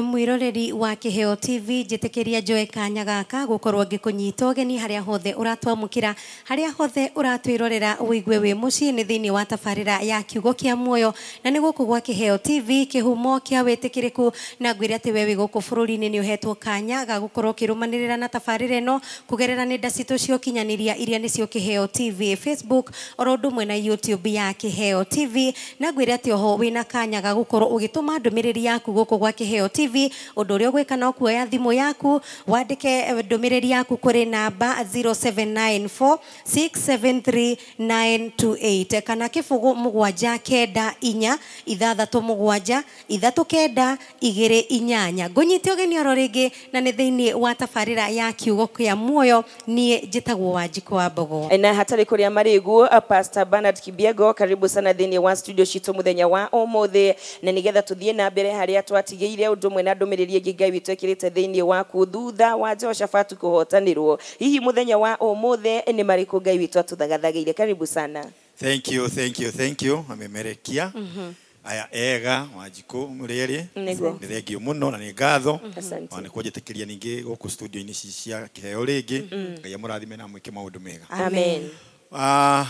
mwiroreri wa kiheo tv njitikiria joe kanya gaka gukorwo ngikunyita ugeni haria hothe uratwamukira haria hothe uratwirorera wiigue wi ni thini wa tafarira ya kiugo kia muoyo na ni guku gwa kiheo tv kihumo kia witikiriku na ngwire ati wewe guku bururi-ini ni uhetwo kanya ga gukorwo kirumanirira na tafarira no kugerera ni nenda cio kinyaniria iria ni cio kiheo tv facebook oro undu mwe na youtube ya kiheo tv na ngwire ati oho wina kanya ga gukorwo ugituma ndumiriri yaku guku gwa kiheo tv TV undu uria ugwika no kuoya thimu yaku wandike eh, ndumiriri yaku kuri namba 0794673928 kana kibugu mugwanja kenda inya ithathatu mugwanja ithatu kenda igiri inyanya ngunyite ugeni oro ringi na ni thiini wa tabarira ya kiugo kia muoyo nie njitagwo wanjiku wa mbogo eh, na hatari kuria marigu eh, pastor Bernard Kibiego karibu sana thiini wa studio citu muthenya wa umuthi na nigetha tuthie na mbere haria twatigiire undu mwe na ndumiriria ngingai ngai witu ekirite thiini waku thutha wa Jehoshafatu kuhotanirwo hihi muthenya wa umuthe ni mariku ngai witu atuthagathagire karibu sana thank you thank you thank you amemerekia mm -hmm aya ega wanjiku muriri ni thengio muno na ni ngatho mhm. ni kwanjitikiria ningi guku studio ini cia kiheo ringi mhm. ngai amurathime na mwike maundu mega amen ah,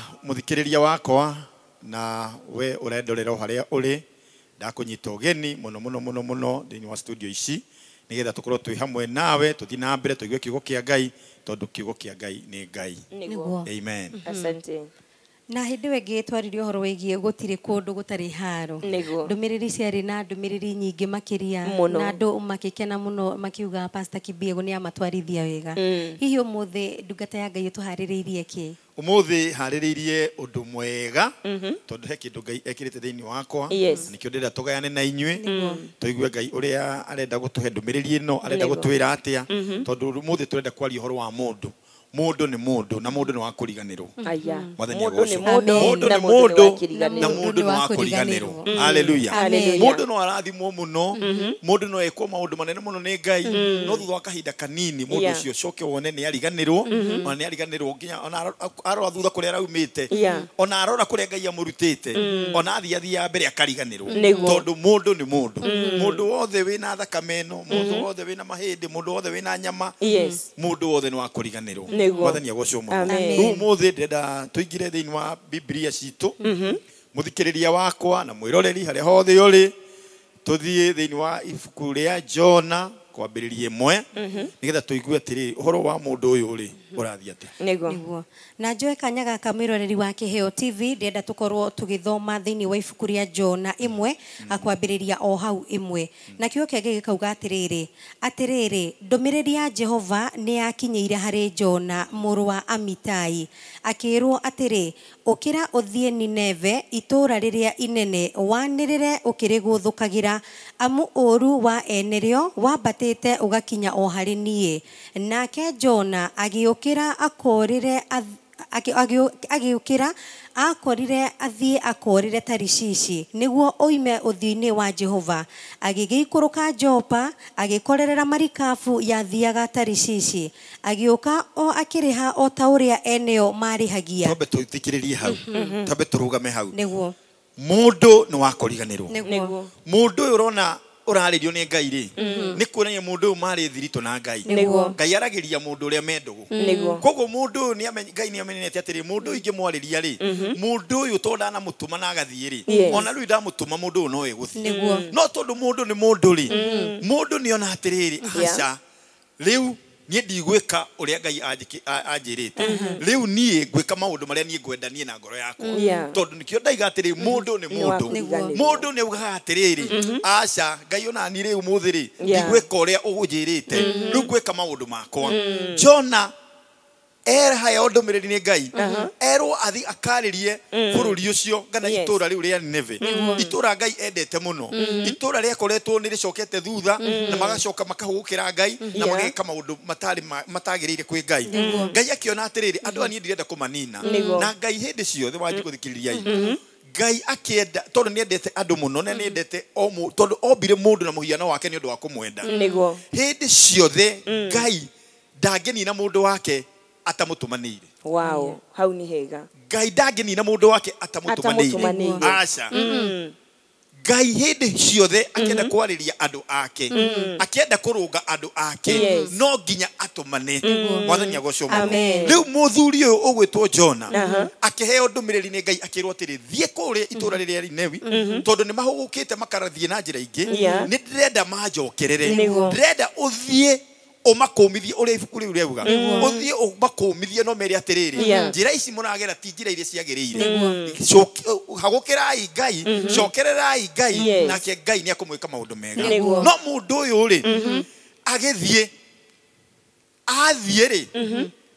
ria wakwa na we urendorera å uri ndakunyita ugeni muno muno muno muno thiini wa studio ici nigetha tukorwo twi hamwe nawe tuthi na mbere tuigue kiugo kia ngai tondu kiugo kia ngai ni ngai amen mm -hmm na hä ndä we ngä twarire å horo wä giä gå tirä kå ndå gå tarä haro ndå mä rä ri ciarä na ndå mä rä ri nyingä makä ria na andå makä kena må no makä uga nä amatwarithia wega mm. hihi å må thä ndungata ya ngai å tå harä rä irie kä å må thä harä rä irie å ndå mwega mhm. tondå he kä ndå ngai ekä rä te thä inä wakwa nä kä o ndä rä a tå gayane na inyuä tå igue ngai å rä a arenda gå tå he ndå mä rä ri ä no arenda gå twä ra atä a mhm. tondå må thä tå renda kwaria å horo wa må ndå mundu ni mundu na mundu ni wa kuriganirwo muthenya mm. mundu ni mundu na mundu ni wa kuriganirwo mm. haleluya mundu no arathimwo muno mm-hmm. mundu no ekwo maundu manene muno ni ngai mm. no thutha wa kahinda kanini mundu ucio coke wone ni ariganirwo mm-hmm. ona ni ariganirwo nginya ona arora thutha kuria araumite ona arora kuria ngai amurutite ona athia thia mbere akariganirwo tondu mundu ni mundu mundu wothe wina thakame ĩno mũndũ mm-hmm. wothe wina mahĩndĩ mũndũ wothe wina nyama mũndũ wothe ni wa kuriganirwo mwathani agocwo u må thä ndenda tå ingire thä thĩinĩ wa bibiria citå må mhm. thikä rä ria wakwa na mwä roreri mwĩroreri harĩa hothe thiä thä thĩinĩ wa ibuku a jona kwambiririe mwe mhm. nigetha tuigue atiri uhoro wa mundu uyu ri urathii nigo nigo na njoe kanyaga kamiroreri wa kiheo tv ndienda tukorwo tugithoma thini wa ibuku ria jona imwe mhm. akwambiriria o hau imwe mhm. na kio kenge gikauga atiriri atiriri ndumiriri ya jehova ni yakinyiire hari jona muru wa amitai akirwo atiri ukira uthie nineve itura riria inene wanirire ukiriguthukagira amu uru wa enerio wambate watete ugakinya o harä niä nake jona agä å kä ra akorire agä å kä ra akorire athiä akorire tarishishi niguo oime uthiini wa jehova ka jopa agikorerera marikabu yathiaga tarishishi agiuka o akiriha o ta uria eneo marihagia twambe tuthikiririe hau mm-hmm. twambe turugame hau niguo mundu ni wakoriganirwo mundu uyu urona urarĩrio nĩ ngai rĩ mhm. nĩ kuonania mũndũ ũyũ marĩ thiritũ na ngai ngai aragĩria mũndũ ũrĩa mendũgũ mhm. koguo mũndũ ũyũ ngai nĩ amenyete atĩrĩ mũndũ ũyũ ingĩmwarĩria rĩ mũndũ ũyũ mhm. to ndanamũtũma na agathiĩ rĩ ona rĩu ndamũtũma mũndũ ũyũ no egũthiĩ no tondũ mũndũ nĩ mũndũ rĩ mũndũ nĩ ona atĩrĩrĩ aca rĩu niä ndigwä ka å rä a ngai anjä rä te rä u niä ngwä ka maå ndå marä a niä ngwenda niä na ngoro yakwa tondå nä kä o ndaiga atä rä må ndå nä må ndå må ndå nä augaga atä rä rä aca ngai ona ni rä u må thä rä ndigwä ka å rä a å njä rä te mhm. rä u ngwä ka maå ndå makwa mm. jona erahaya å ndå mä rä ri ngai uh-huh. erwo athi akarä rie mm. bå rå ri å cio kana itå ra rä u rä a nineve itå ra ngai endete må no mm. itå ra rä akoretwo nä rä cokete thutha mm. na magacoka makahå kä ra ngai na mageka maå ndå matagä rä ire kwä ngai ngai akiona atä rä rä andå ndirenda kå manina na ngai hä ndä ciothe wanjä gå thikä rä ngai akienda tondå nä endete andå må no na nä endete må ndå na må wake nä å ndå wa kå mwenda hä ndä ciothe ngai ndangä nina må ndå wake atamutumanire wow mm. hau ni hega ngai ndanginina mundu wake atamutumanire aca mm. ngai ndä ciothe akenda mm -hmm. kwarĩria andũ ake mm -hmm. rå nga andå ake yes. no nginya rä mm -hmm. thuri å yå å gwä two jona uh -huh. rä ri-nä ngai akĩrwo atĩrĩ thiĩ kũrĩa itũra mm-hmm. rĩrĩa rinewi mm-hmm. gå kä te makarathiä na ra ingä yeah. ndä renda manjokerere å thiä umakåmithie å rä a ibuku rä u reuga å thiä å makåmithie no mere atä rä rä njä ra ici må ragera ti njä ra irä ciagä rä ire hagå kä rai ngai mm-hmm. cokererai ngai nake ngai nä akå mwä ka maå ndå mega no må ndå å yå rä agä thiä athiä rä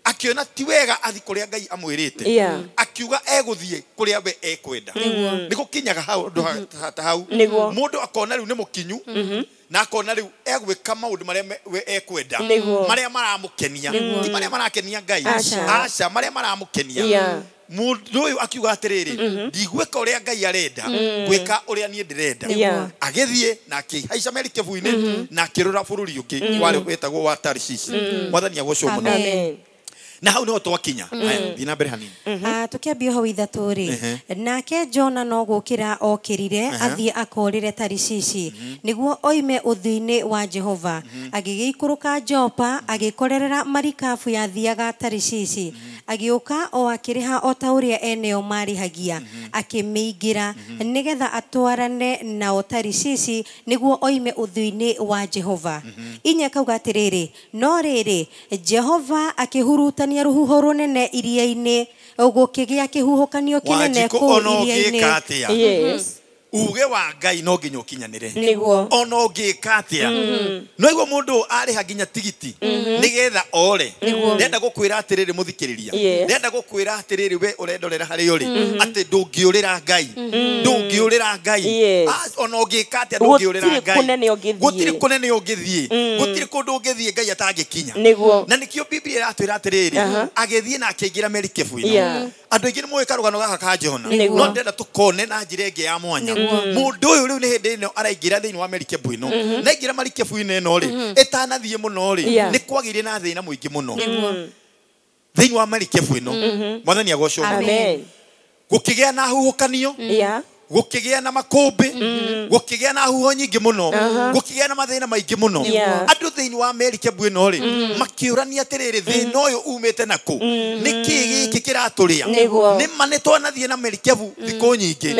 akiona ti wega athi kå rä a ngai amwä rä te akiuga egåthiä kå rä a we ekwenda nä gå kinyaga ta hau må ndå akona rä u nä må kinyu mm-hmm. na akona rä u egwä ka maå ndå marä a ekwenda marä a maramå kenia ti marä a marakenia ngai aca marä a maramå kenia å yå akiuga atiriri rä uria ngai arenda niä mm. uria nie ndirenda agithie na akihaica meri kibu inä mm-hmm. na ri bururi ungi wari wetagwo wa tarshishi mm-hmm. mwathani agocwo muno na hau no twakinya thiä mm-hmm. mbere hanini tå kä mm-hmm. ambia ah, hau ithatå rä nake jona no gå kä ra akorire athiä mm-hmm. niguo oime uthini wa jehova agĩgĩikũrũka jopa marikafu ya yathiaga tarishishi agiuka o akiriha o ta ũrĩa eneo marĩhagia akĩmĩingĩra nigetha atwarane nao taricici niguo oime uthini wa jehova inya kauga atĩrĩrĩ no rĩrĩ jehova akĩhurutania kĩhuhũkanio rũhuho rũnene iria-inĩ gũkĩgĩa kĩhuhũkanio kĩnene kũu iria-inĩ uge wa ngai no nginya ukinyanire niguo ona ngika atia mm-hmm. no iguo mundu ariha nginya tigiti mm-hmm. nigetha ore ndenda gukwira atiriri muthikiriria ndenda gukwira atiriri we urendorera hari yo ri mm-hmm. ati ndungiurira ngai ndungiurira ngai ah, ona ngika atia ndungiurira ngai gutiri kunene ungithie gutiri kundu ungithie ngai atangikinya niguo na nikio biblia iratwira atiriri uh-huh. agithie na akiingira merikebu ino andu aingi ni moe karugano gaka ka jehona no ndenda tukone na njira ingi ya mwanya hä ndä ä ni araingä ra thä iniä wa merikebu ino mm-hmm. mm-hmm. na ra marikebu-inä ino rä tanathiä må no rä nä kwagä na thä na må ingä må no iniä wa merikebu ino mwathani agocwo gå kä gä a na huhukanio gukigia na makumbi mm-hmm. a na huho nyingi muno uh-huh. a na mathina maingi muno thä thiini wa amerika makä ri makiurania atä rä rä thä na ku niki giki kiraturia ni ma nä twanathiä na merikebu thikå nyingi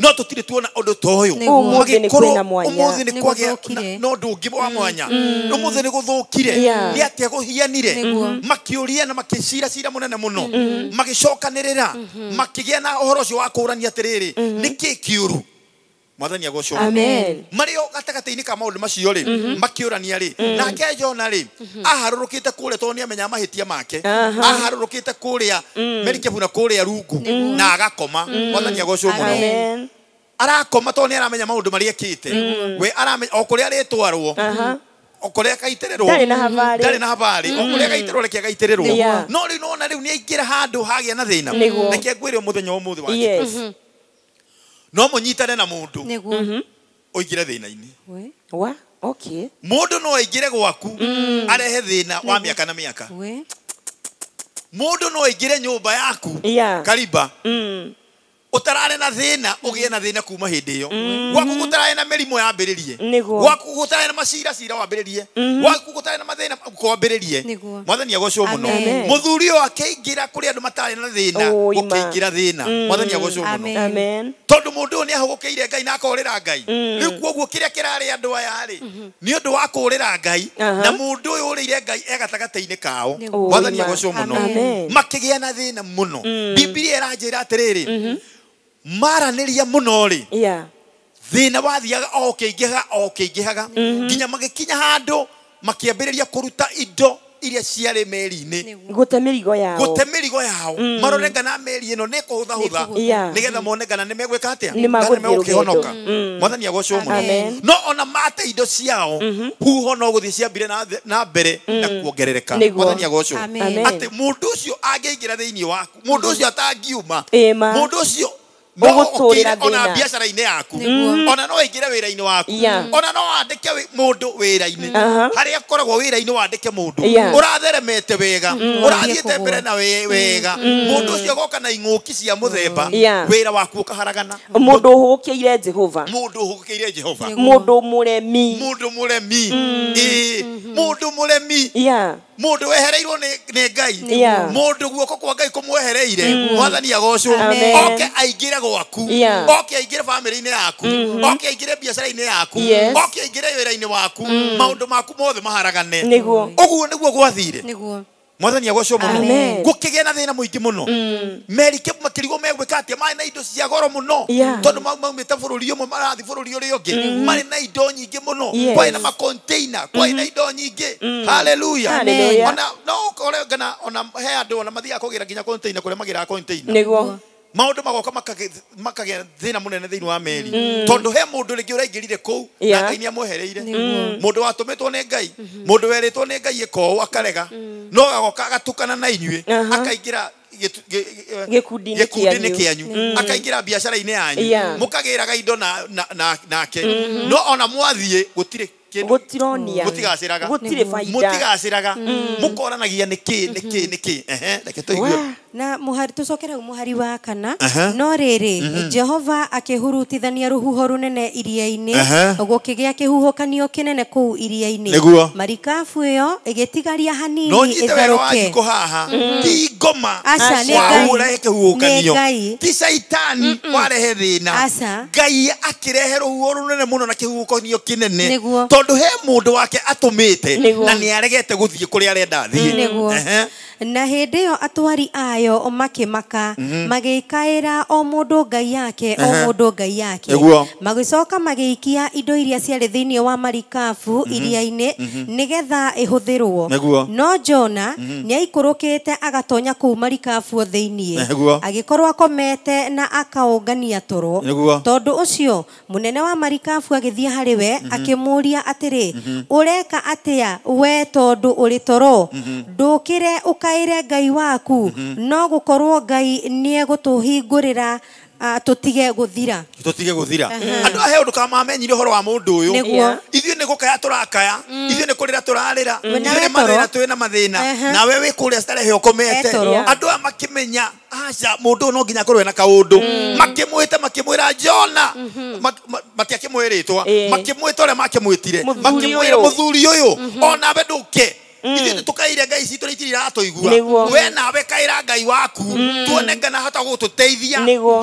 no tutire tuona ndå ta uyu agikorwo umuthi ni kwagia no undu ngä wa mm-hmm. mwanya umuthi mm-hmm. ni guthukire ni makä guhianire makiuria na makicira cira munene muno magicokanirira a na å cio wa kurania atiriri niki kä å ru mwathani agocwo marä o gatagatä-inä ka maå ndå macio rä mhm. makä å rania rä mm. nake jona rä mhm. aharå rå kä te kå rä a tondå nä amenya mahä tia make aharå rå kä te kå rä a kå rä a rungu mm. na agakoma mm. mwathani agocwo må arakoma tondå nä aramenya maå ndå marä ekä te we aramenya o kå rä a rä twarwo okorea gaitererwo ndarä na habarä okorea gaitererwo reke gaitererwo no rä u nona rä u nä aingä ra handå hagä a na thä na reke ngwä re å må thenya å må thä no nyitane na mundu niguo uingire mhm. thina-ini wa okay mundu no re gwaku mm. arehe thina wa miaka na miaka mundu no nyå nyumba yaku kariba mm utarare na thina ugie na thina kuma hindi yo mm-hmm. waku gutarare na mirimo mbiririe waku gutarare na macira cira wa mbiririe mm-hmm. waku gutarare na mathina ko kwambiririe mwathani agocwo muno muthuri uyu akiingira kuri andu matare na thina ukeingira thina mm. mwathani agocwo muno amen tondu mundu ni ahugukeire ngai na akorira ngai mm. riu koguo kiria kirari andu aya ri mm-hmm. ni undu wa kurira ngai uh-huh. na mundu uyu urire ngai egatagataini kao mwathani agocwo muno makigia na thina muno mm. bibilia iranjira atiriri no rä thä na wathiaga o kĩingĩhaga o kĩingĩhaga mm-hmm. nginya rä ria kå ruta indo iria ciarä meri-inĩ gũte rigo yao meri mĩrigo yao marore kana meri ĩno tha nä getha mone kana nĩ ka atĩa kä honoka mwathani agocwo mũno no ona mate indo ciao mm-hmm. huho no gũthiĩ ciambire na mbere na mm. kuongerereka mwathani agocwo angä ingä ra thä inä waku å cio atangiuma mũndũ ũcio ũgũtũrĩra ona biacara inä yaku ona no ingä re wä ra-inä waku ona no wandä ke må ndå wä ra-inä uh-huh. harä a koragwo wä ra-inä wandä ke må ndå å ratheremete wega å mm. rathiä mbere na mm. wega må mm. ndå å cio goka na ingå ki cia må themba wä ra waku å kaharagana må ndå å hå kä ire jehova må ndå å hå kä ire jehova må ndå må remi må ndå må remi må mm-hmm. ndå må remi må ndå wehereirwo nä ngai må ndå guoko kwa ngai kå mwehereire mwathani agocwo oke aingä re gwaku oke aingĩre bamĩrĩ-inĩ yaku mm-hmm. oke aingĩre biacara-inĩ yaku oke aingĩre wĩra-inĩ waku mm. maũndũ maku mothe maharagane ũguo nĩguo gwathire mwathani agocwo må no gå na thä na må ingä må no mm. merikä makĩrigwo megwĩka atä marä na indo cia goro må no tondå maumä te bå rå ri å mwe marathiĩ bå rå ri å rä å ngä marä na indo nyingä må no kwarä na makontaina kwarä na mm-hmm. indo nyingä mm. haleluya ona no å kore ona he andå ona mathiaga kå gä ra nginya kontaina kå rä a magä raga kontaina maundu magoka makagä thä na må nene thä inä wa meri mm. mm. tondå he må ndå rä ngä å raingä rire kå u na ngai nä amwehereire må mm. ndå watå mä two nä ngai må mm-hmm. ndå werä two nä ngai ä koå akarega no gagoka agatå kana na inyuä uh-huh. akaingä ra gäkundi-inä kä anyu akaingä ra biacara-inä yanyu må kagä raga indo nake mm-hmm. no ona mwathiä gå tirä gå tironiamå tigacä mm-hmm. raga må koranagia nä nä kä reke tå na muhari tucokere u muhari wa kana no mhm. -huh. no riri mm -hmm. jehova akihurutithania ruhuho runene iria-ini uh -huh. gukigia kihuhukanio kinene kuu iria-ini niguo marikabu iyo igitigaria hanini haha mhm. ti ngoma wahure kanio ti shaitani warehe thina ngai akirehe ruhuho runene muno na kihuhukanio kinene tondu he mundu wake atumite na ni aregete guthie kuri arenda thii mm na ä yo atwari ayo kaä mhm. ra o ndå ngai yake o ndå ngai yake magä ikia indo iria thä thĩinĩ wa marikabu iria hå thä rwo no jona mhm. kä te agatonya kũu marikabu agä korwo akomete na akaũngania toro cio må nene wa marikabu thiä harä we å reka atä a we å rä toro mhm. ndũkĩre ũka wĩkaĩre ngai waku mhm. no gũkorwo ngai nĩ egũtũhingũrĩra tutige guthira tutige guthira andu ahe ndå kama mamenyire horo wa tå rakaya mm. ithuĩ nä kå rä ra tå rarä ra nĩ mm. mathĩna twĩ na na nawe wĩ kũrĩa starehe ũkomete andå aya menya aca mũndũ ũyũ no nginya akorwo na kaũndũ mm. makĩmwĩte makĩmwĩra njona makä mwä ũrĩa må thuri å yå onawe ndå ke Mm. ithuĩ tũkaĩre ngai citũ rĩ itirĩratũigua we nawe kaĩra ngai waku mm. tuone ngana hota gå tå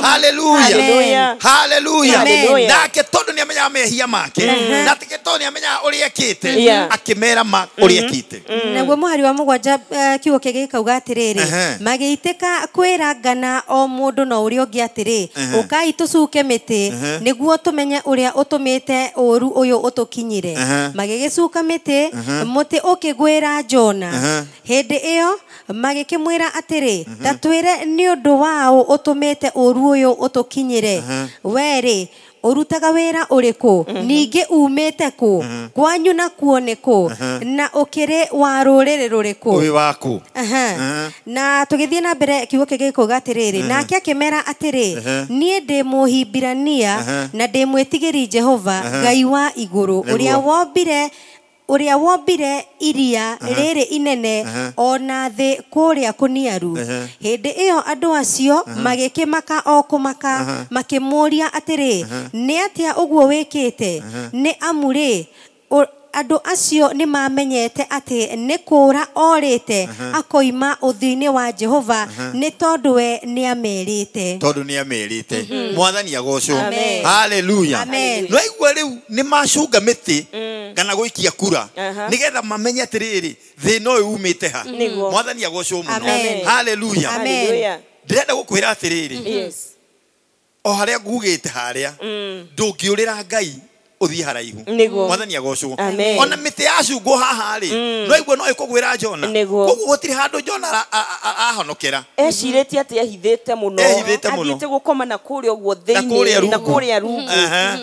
haleluya nake tondå nä amenyaga mehia make mm-hmm. na tondũ nĩ amenyaga te akä mera ma å rä ekä te naguo må hari wa må mũgwanja eh, kiugo gä kauga atä rä rä magä itä ka kwä ra ngana o må mũndũ na å yå å tå kinyä re magä gä cuka mä tä må tä å kä gwä ra magikira jona hindi iyo magikimwira atiri tatwire ni undu wao utumite uru uyu utukinyire weri urutaga wira uriku ningi umite ku kwanyu na kuone ku na ukiri wa ruriri ruriku wi waku na tugithie na mbere kiugo kigikuga atiriri nake akimera atiri nie ndi muhimbirania na ndi mwitigiri jehova ngai wa iguru uria wombire uria wombire iria riri inene ona thi kuria kuniaru hindi iyo andu acio magikimaka o kumaka makimuria atiri ni atia uguo wikite ni amuri andå acio nä mamenyete atä nä kå ra orä te uh-huh. akoima å thiå-inä wa jehova uh-huh. nä tondå we nä amerä te tondå nä amerä te mm-hmm. mwathani agocwo haleluya mm. uh-huh. no aigua rä u nä macunga mä tä kana gå ikia kura nä getha mamenye atä rä rä thä na å yå umä te ha mwathani agocwo må no haleluya ndä renda gå kwä ra atä rä rä o harä a ngugä te harä a mm. ndå ngä å rä ra ngai uthie haraihu mwathani agocwo ona mite ya cungu haha ri mm. no iguo no ra jona koguo tirä handå jona ahonokera ecirite ati ehithite muno ehithite muno athiite gukoma na kuria uguo kå na kuria rungu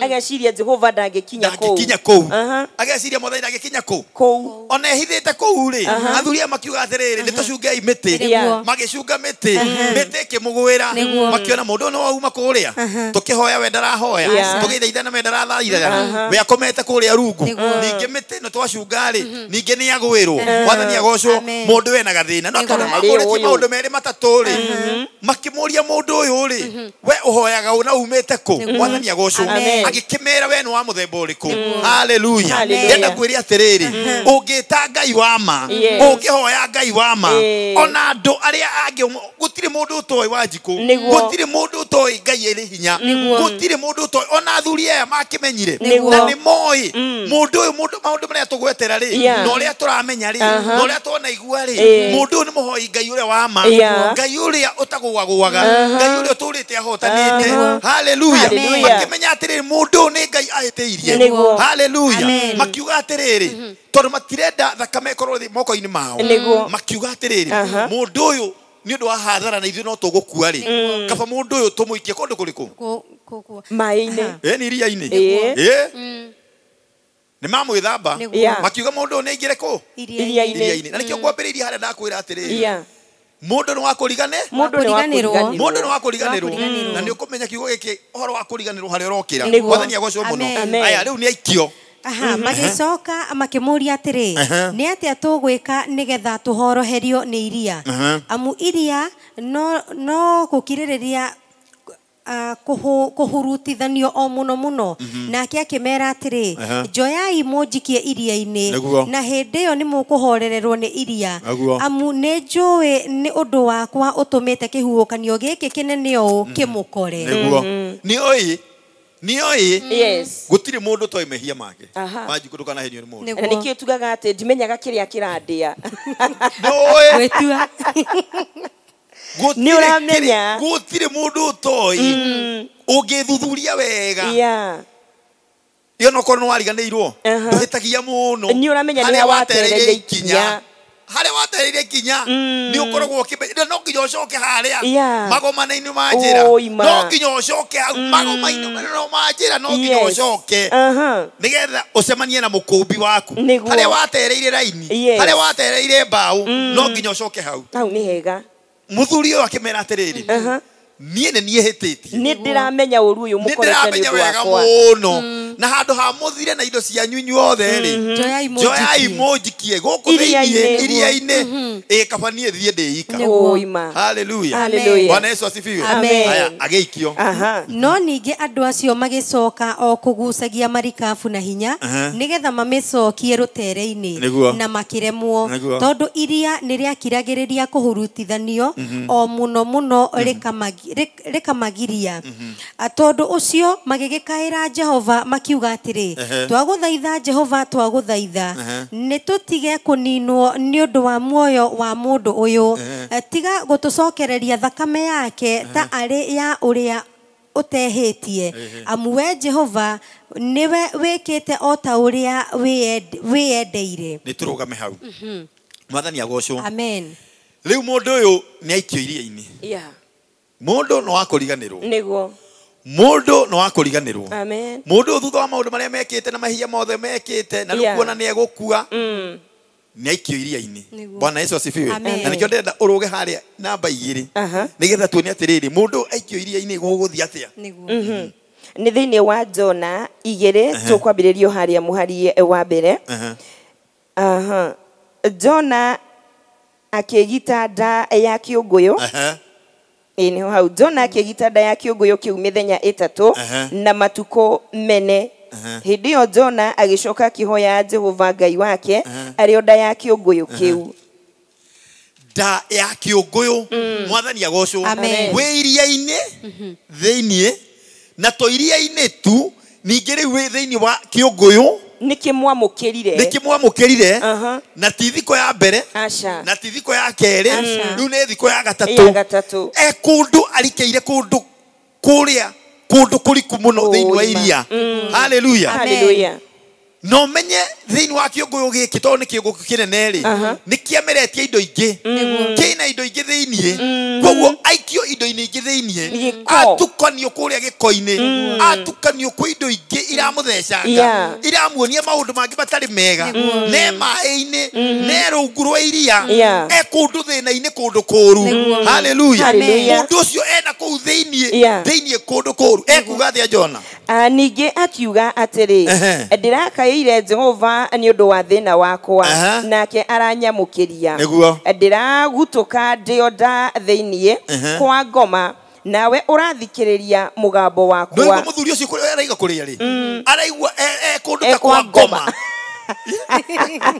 ageciria jehova ndangikinya kuu ndangikinya kuu ageciria mwathani ndangikinya kuu kuu ona ehithite kuu ri athuri makiuga atiriri nitucungei miti magicunga miti miti ikimugwira makiona mundu ni wauma kä hoya we ndarahoya tugithaithana we ndarathaithana Mhm. Mhm. we akomete a rungu mä miti no twacunga ri ningi ni agwirwo wathani agocwo mundu we na ndå no matatå rä makä må ria må ndå å yå rä we uhoyaga una umite ku wathani agocwo agikimera we ni wa rä uriku haleluya ndenda å ngä ta ngai wa ma hoya ngai wa ma ona andu tirä må ndå å toä wa må ndå å toä ngai iri hinya ndå å toä ona athuri aya menyire na nä moä må mm. ndå å yå maå ndå marä a tå gwetera rä na å rä a tå ramenya rä uh-huh. na å rä a twanaigua rä eh. må ndå å yå nä må hoi ngai å rä a wa ma ngai å rä a å tagåagåaga uh-huh. ngai å rä a tå rä te ahotanä te uh-huh. haleluya makä menya atä rä rä må ndå å yå nä ngai ahä tä irie haleluya makiuga atä rä rä mm-hmm. tondå matirenda thakame ä korwo moko-inä mao makiuga atä rä rä må ndå å yå nä å ndå wa hathara na ithuä no tå gå kua rä kaba må ndå å yå tå må ikie kondå kå rä kå maä nä iria-inä nä mamwä thamba makiuga må ndå å yå nä aingä re kå na nä kä o kwambä rä irie harä a ndakwä ra atä rä må ndå mundu ni wakurigane mundu riganä rwo na nä å ni ukumenya kiugo giki uhoro å rokä ra wathani agocwo no aya rä u nä aikio Mm-hmm. magicoka makimuria atiri ni atia tugwika nigetha tuhoroherio ni iria amu iria no no gukiririria Uh, kuhurutithanio o muno muno mm -hmm. nake akimera atiri uh -huh. njoyai munjikie iria-ini na hindi iyo ni mukuhorererwo ni iria amu ni njui ni undu wakwa utumite kihuhukanio giki kinene uu mm-hmm. kimukore ni mm-hmm. oi nioä gå tirä må ndå toä mehia make ndå kana nä må ndå na kä tugaga atä ndimenyaga kä rä a kä randä a nä å ramenya gå tirä må ndå å toä å mm. ngä thuthuria wega ä ona korwo nä wariganä irwo ndå hä tagia må no harä a watereire ikinya harä watereire kinya nä å koragwo å no nginya å coke harä a magomana-inä ma ra oh, no nginya å coke hau mm. magomano ma njä ra no nginya å coke uh-huh. nä getha å cemanie na må mbi waku harä a watereire raini harä a watereire mbaå no nginya mm. å coke hau hau nä hega må thuri å yå akä mera atä rä uh-huh. rä niä nä niä hä tä tie nä ndä ramenya å ru å yå må ndäramenya wega må no mm. na handå ha må thire na indo cianyu inyuothe njoyai må njikie gå kå thäiniä iria-inä ä kabaniä thiä ndä ikabwana agä ikio no ningä andå acio magä coka o kå gucagia marikabu na hinya nä getha mamä cokie rå tere-inä na makä remwo tondå iria nä rä akiragä rä ria kå hurutithanio mm-hmm. o må no må no mm-hmm. rä kamagi magä gä kaä ra jehova makiuga twagå thaitha jehova tige kå ninwo nä å ndå wa muoyo wa å yå eh, tiga cokereria thakame yake ta arä ya ũrĩa ũtehĩtie amu we jehova nĩwe wĩkĩte o ta we wĩyendeire nĩ tũrũgame hau mhm. mwathani agocwo amen rĩu mũndũ ũyũ nĩ aikio iria yeah mundu no akuriganirwo niguo mundu no akuriganirwo amen mundu thutha wa maundu maria mekite na mahia mothe mekite na riu kuona ni egukua mm nä aikio iria-inä bwana yesu asibiwe na nä kä o ndärenda å rå ge harä a namba igä rä uh-huh. nä getha tuone atä rä rä må ndå aikio iria-inä gå gå thiä atä a nä thä inä wa jona igä rä uh-huh. tå kwambä rä rio harä a må hari wa mbere uh-huh. jona akä gita nda ya kä å ngå yå ä nä ho hau jona akä mm. gitanda ya kä å ngå yå kä u mä thenya ä tatå na matuko mene hä ndä ä yo jona agä coka akä hoya jehova ngai wake arä o nda ya kä å ngå yå kä u nda ya kä å ngå yå mwathani agocwo wä iria mm-hmm. thä iniä na to iria-inä tu ningä rä u thä iniä wa kä å ngå yå nä niki mwamå kä rire na ti thiko ya mbere na ti thiko ya kerä rä u nä thikå ya gatatu e kå kå kå ndå ndå arikä ire rä a kå ndå kå riku må no thä inä wa iria mm. haleluya no menye thiini wa kiunguyu giki tondu ni kiunguyu kinene ri ni kiameretie indo ingi mm. kina indo ingi thiinie mm. koguo aikio indo-ini ingi thiinie atukanio kuria giko-ini mm. atukanio kwi indo ingi iramuthecanga iramuonia maundu mangi matari mega ne mai-ini mm-hmm. ne rungu rwa iria e kundu thina-ini kundu kuru haleluya mundu ucio ena kuu thiinie thiinie kundu kuru ekuga atia jona ah, ningĩ akiuga atĩrĩ ndĩraka ndugaĩire jehova nä å ndå wa thä na wakwa nake aranyamå aranyamũkĩria ndĩragutũka ndä onda thĩiniĩ kwa ngoma nawe å rathikä rä ria må gambo ũrathikĩrĩria mũgambo wakwa mũthuri ũcio araiga kå kũrĩa rĩ mm. araigua ekũndũ e, ta e kwa ngoma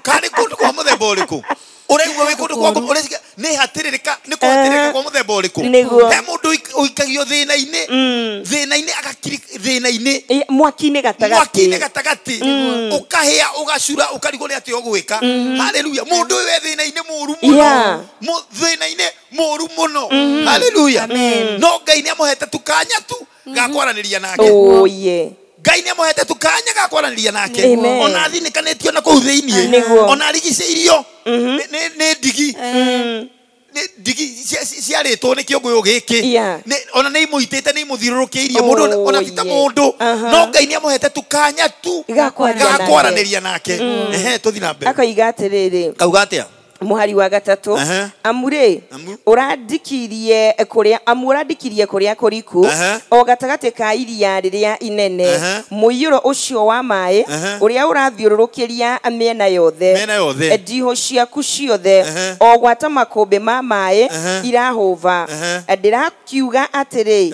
kana kundu kwa muthemba uriku uraigua wi kundu kwa urecikia ni hatirika ni kuhatirika kwa muthemba uriku he mundu uikagio thina-ini mm. thina-ini agakiri thina-ini mwaki-ini gatagati mwaki-ini gatagati mm. ukahia ugacura ukarigwo ni atia ugwika mm-hmm. haleluya mundu uyu e thina-ini muru muno thina-ini muru muno mm-hmm. haleluya no ngai ni amuhete tukanya tu gakwaraniria mm-hmm. nake oh, ngai nä amohete tukanya gakwaranä nake ona thinä kanä tio na kå u thä iniä ona arigicä irio mhm. nä ndigi mm. ndigi ciarä two nä kä å ngå yå gä kä ona nä imå itä te nĩ imũitĩte nĩ imũthiũrũrũkĩirie mũndũ ona bita oh, ndå uh-huh. no ngai nĩ amũhete tũkanya tu kwaranä ria nake mm. ehe tũthi na mbere akoiga atĩrĩrĩ kauga atä a muhari wa gatatu uh -huh. amure Amu? urandikirie kuria amurandikirie kuria kuriku uh -huh. o gatagati ka iria riria inene uh -huh. muiyuro ucio wa mai uria urathiururukiria miena yothe e ndiho ciaku ciothe o gwata makumbi ma mai irahuva e ndirakiuga atiri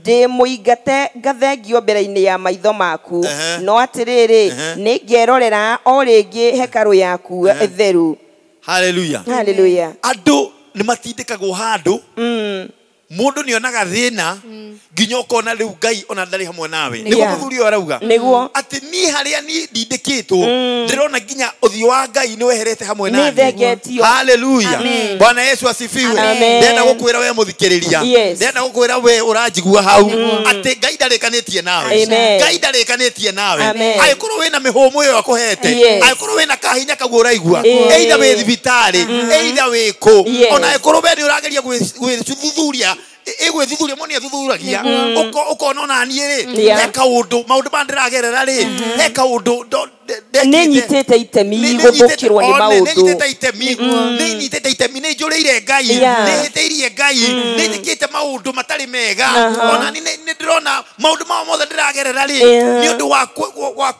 ndi muingate ngathengio mbere-ini ya maitho maku no atiriri ngerorera o ringi hekaru yaku theru Hallelujah. Hallelujah. Ado ni matindikagwo handu. Mm mundu nä onaga thä na mm. nginya ũkona riu ngai ona ndarĩ hamwe nawe nĩguo mũthuri ũyũ arauga nĩguo ati ni harĩa niĩ ndindĩkĩtwo mm. ndirona nginya uthi wa ngai ni weherete hamwe haleluya bwana yesu asifiwe ndenda gukwira we muthikiriria ndenda gukwira we ũranjigua hau atĩ ngai ndarĩkanĩtie nawe ngai ndarĩkanĩtie nawe angĩkorwo wĩna mĩhũmũ ĩyo akũhete we na kahinya kau ũraigua eitha we thibitari mm-hmm. eitha we kũ ona angĩkorwo wee ni urageria gwithuthuria ĩgwĩthuthuria moni ethuthuragia mm-hmm. ũkona ona niĩ rĩ he maå ndå ma ndĩragerera rĩ he mm-hmm. ndå nenyi tete itemi gothukirwo oh, ni maundu nenyi tete itemi mm. nenyi tete itemi ni njuriire ngai ni hiteirie ngai mm. ni njikite maundu matari mega uh-huh. ona ni ndirona maundu mao mothe ndiragerera ri ni undu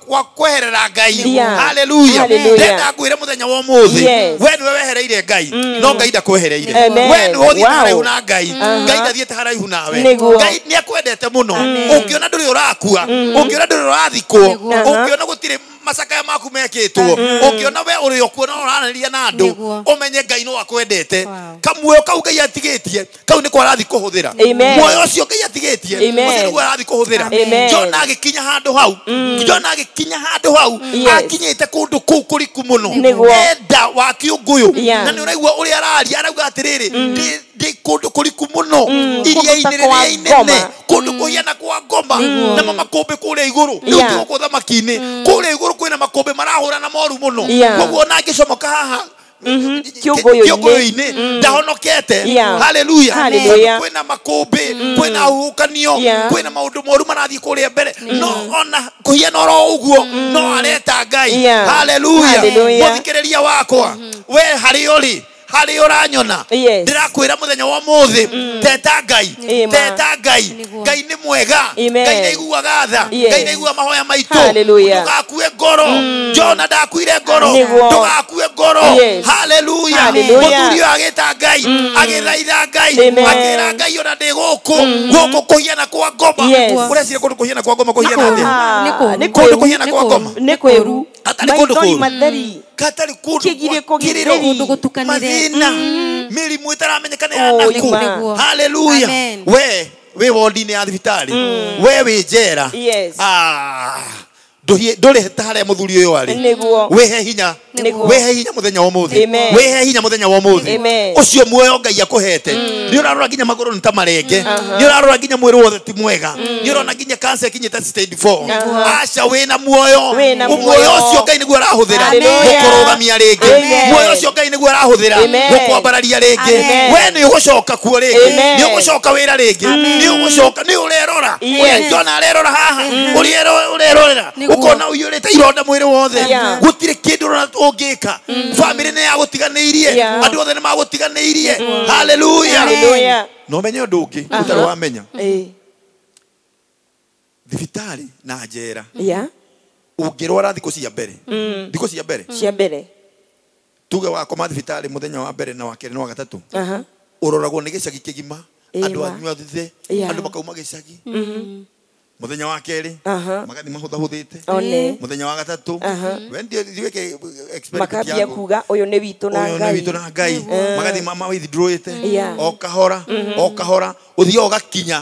wa kweherera ngai haleluya ndenda ngwire muthenya wa umuthi we wehereire ngai mm. no ngai ndakwehereire we niwe uthiite haraihu na ngai uh-huh. ngai ndathiite haraihu nawe ngai ni akwendete muno ungiona nduri urakua ungiona nduri urathikwo ungiona uh-huh. gutiri macakaya maku mekitwo ungiona mm. mm. we uri okuo na uraraniria na å umenye ngai no akwendete kamuoyo kau ngai tie kau ni kwarathi kuhuthira muoyo ucio ngai atigitie ucio arathi kuhuthira jona kinya handu hau mm. jona kinya handu hau akinyite kundu riku må muno enda wa kiunguyu na ni uraigua a araria arauga atiriri ndi kundu kuriku muno iria-ini rĩrĩa inene kundu hiana kwa ngoma na rå kũrĩa å tigå kå thamaki a igå rå kwä na makåmbä marahå na moru må no koguo ona ngä comoka haha mm-hmm. kiunguyu inä mm. ndahonokete haleluya kwä na makåmbä mm. kwä na kanio kwä na maå ndå moru marathiä kå rä a mbere mm. no ona kå hiana oro å guo no areta ngai haleluya må thikä rä ria wakwa mm-hmm. we harä å rä harä å ranyona ndä rakwä ra må thenya wa må thä mm. teta ngai teta ngai ngai nä mwega ngai nä iguaga tha ngai nä iguaga mahoya maitå ndå gakue ngoro mm. jona ndakuire ngoro ndå gakue ngoro haleluya må thuri å agä ta ngai mm. agä thaitha ngai akä ra ngai ona ndä gå kå gå kå kå hiana kwa ngoma å recire kå ndå kå hiana kwa ngoma kå hiana atä kå ndå kå hiana kwa ngoma hatarä kå ndå kå ru katari kundu kiriro mathina mirimu itaramenyekana ya naku haleluya mm. we wi wodi-inä ya thibitarä we wä njera ah ndå rä harä a må thuri å yå arä wä hinya wehe hinya må thenya wehe hinya må thenya wa må thä å cio muoyo ngai akå hete mm. nä å rarora nginya magå rå nä ta marenge mm. nä å rarora nginya mwä rä wothe ti mwega mm. nä å rona nginya kansa ä kinyä te aca wä na muoyo muoyo å cio ngai nä guo arahå thä ra gå kå rå gamia rä ngä muoyo å cio ngai nä guo arahå thä ra gå kwambararia rä ngä we nä å gå coka kuo rä ngä nä å gå coka wä ra rä ngä nä å gå coka nä å rerora ona arerora haha å rä erorera ukona ũiyũrĩte ironda mwĩrĩ wothe gutire kindu ona ungika mm. bamĩrĩ ne yagutiganirie andu othe ne magutiganirie mm. mm. haleluya no menyo duki utaro uh-huh. ũtarĩ wamenya thibitarĩ na njera ũngĩrwara thikũ cia mbere thikũ cia mbere cia mbere tuge wakoma thibitarĩ mũthenya wa mbere na wakerĩ na wa uroragwo uh-huh. ni gicagi kigima andu andũ anyuathithe andu makauma gicagi mm-hmm thenya wa keri te må thenya wa gatatu makambia kuga uyu ni witu na ngai witu na ngai magathi mama withdrawite o kahora o mm-hmm. kahora uthiaga gakinya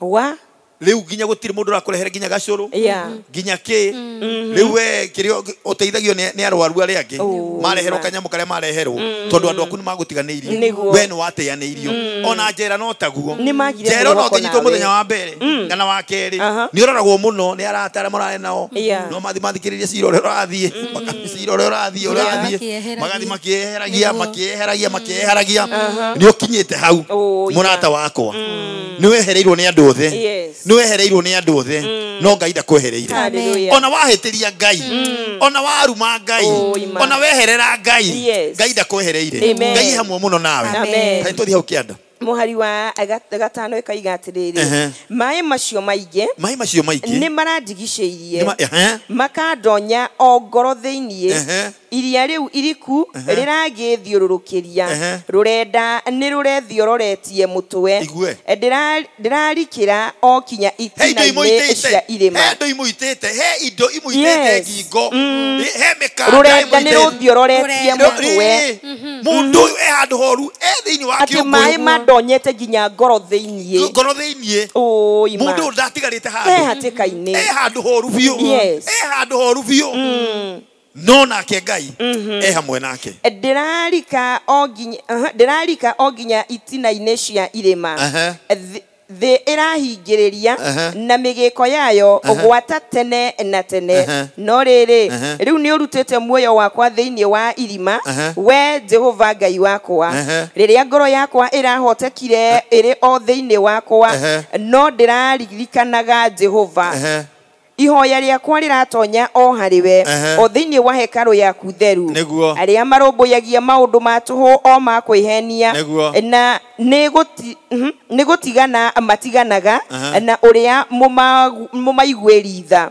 wa riu nginya gutire mundu rakurehera nginya gacuru mm-hmm. nginya ki mm-hmm. riu we kirio uteithagio ni arwaru aria angä oh. mareherwo karä a mareherwo mm-hmm. tondå andå aku ni magutiganiirie we wateanä irio ona njera no taguo njera no må thenya wa mbere mm. kana wa keri uh-huh. ni uroragwo muno ni aratara murare nao no mathi mathikiriria cira uria urathie cira uria urathie urathie magathi makieheragia nä å kinyä te hau oh, rata wakwa mm. nä wehereirwo nä andå othe nĩwehereirwo nä andå othe mm. no ngai ndakwehereire ona wahĩtĩria ngai mm. ona waruma ngai ona weherera ngai ngai ndakwehereire ngai hamwe no nawe tũthiĩ hau andå muhari wa gatano ikaiga atiriri mai macio maingĩ maĩ macio maingĩ nĩ marandigicĩirie makandonya o ngoro thĩiniĩ iria u iriku rĩragĩthiũrũrũkĩria rũrenda nĩ rũrethiororetie mũtwe ndĩrarikĩra o kinya itina-inĩ cia irĩma he indo imũitĩte ngingo mm. he mĩkanda rũrenda nĩ rũthiororetie mũtwe mũndũ e handũ horu e thĩiniĩ wa kĩũngũyũ ndonyete nginya ngoro thĩiniĩ ngoro thĩiniĩ mũndũ ũyũ ndatigarĩte handũ ehatĩka-inĩ e handũ horu biũ e horu biũ mm. no nake ngai mhm. e hamwe nake eh, rarika o nginya itina-inä cia irĩma thĩ ĩrahingĩrĩria na mĩgĩko yayo ũgwata tene na tene no nä å rutä te muoyo wakwa inä wa irima we jehova ngai wakwa a ngoro yakwa ä rä o inä wakwa no raririkanaga jehova ihoya rĩakwa rĩratonya o harĩ we o thĩinĩ wa hekarũ yaku theru arĩa marũmbũyagia maũndũ ma tũhũ o ma kwĩhenia na mhm, nĩ gũtigana matiganaga na ũrĩa mũmaiguĩri tha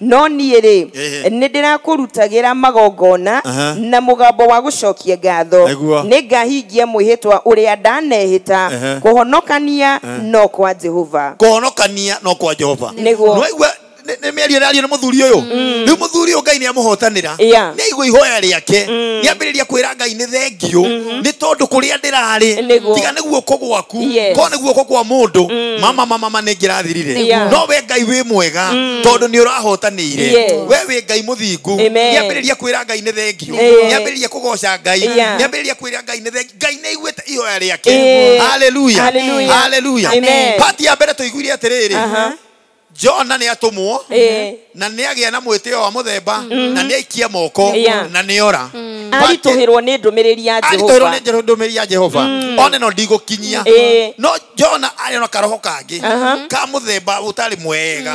no niĩ-rĩ nĩ ndĩrakũrutagĩra magongona na mũgambo wa gũcokia ngatho nĩ ngahingia mwĩhĩtwa ũrĩa ndanehĩta kũhonokania no kwa jehova kũhonokania no kwa jehova nĩguo nä mä ario rario nä må thuri å yå mm. rä u må thuri å ngai nä amå hotanä ra nä aigua ihoya rä ake mm. nä ambä rä ria kwä ra ngai nä thengiå mm-hmm. nä tondå kå rä a ndä rarä tiga nä guoko gwaku korwo nä guoko kwa må ndå mm. mama mama nä ngä rathirire no we ngai wä mwega tondå nä å rahotanä ire we wä ngai må thingu nä ambä rä ria kwä ra ngai nä thengiå nä ambä rä ria kå goca ngai nä ambä rä ria kwä ra ngai nä thengiå ngai nä aiguä te ihoya rä ake haleluya haleluya pati ya mbere tå iguire atä rä uh-huh. rä jona nä atå mwo na nä agä a na mwä tä wa må themba mm-hmm. na nä aikia moko na nä ora mm. aritå hä rwo nä ndå mä rä ri ya ndå mä rä ya jehova mm. one no ndigå kinyia no jona arä ona karoho kangä uh-huh. ka må themba å tarä mwega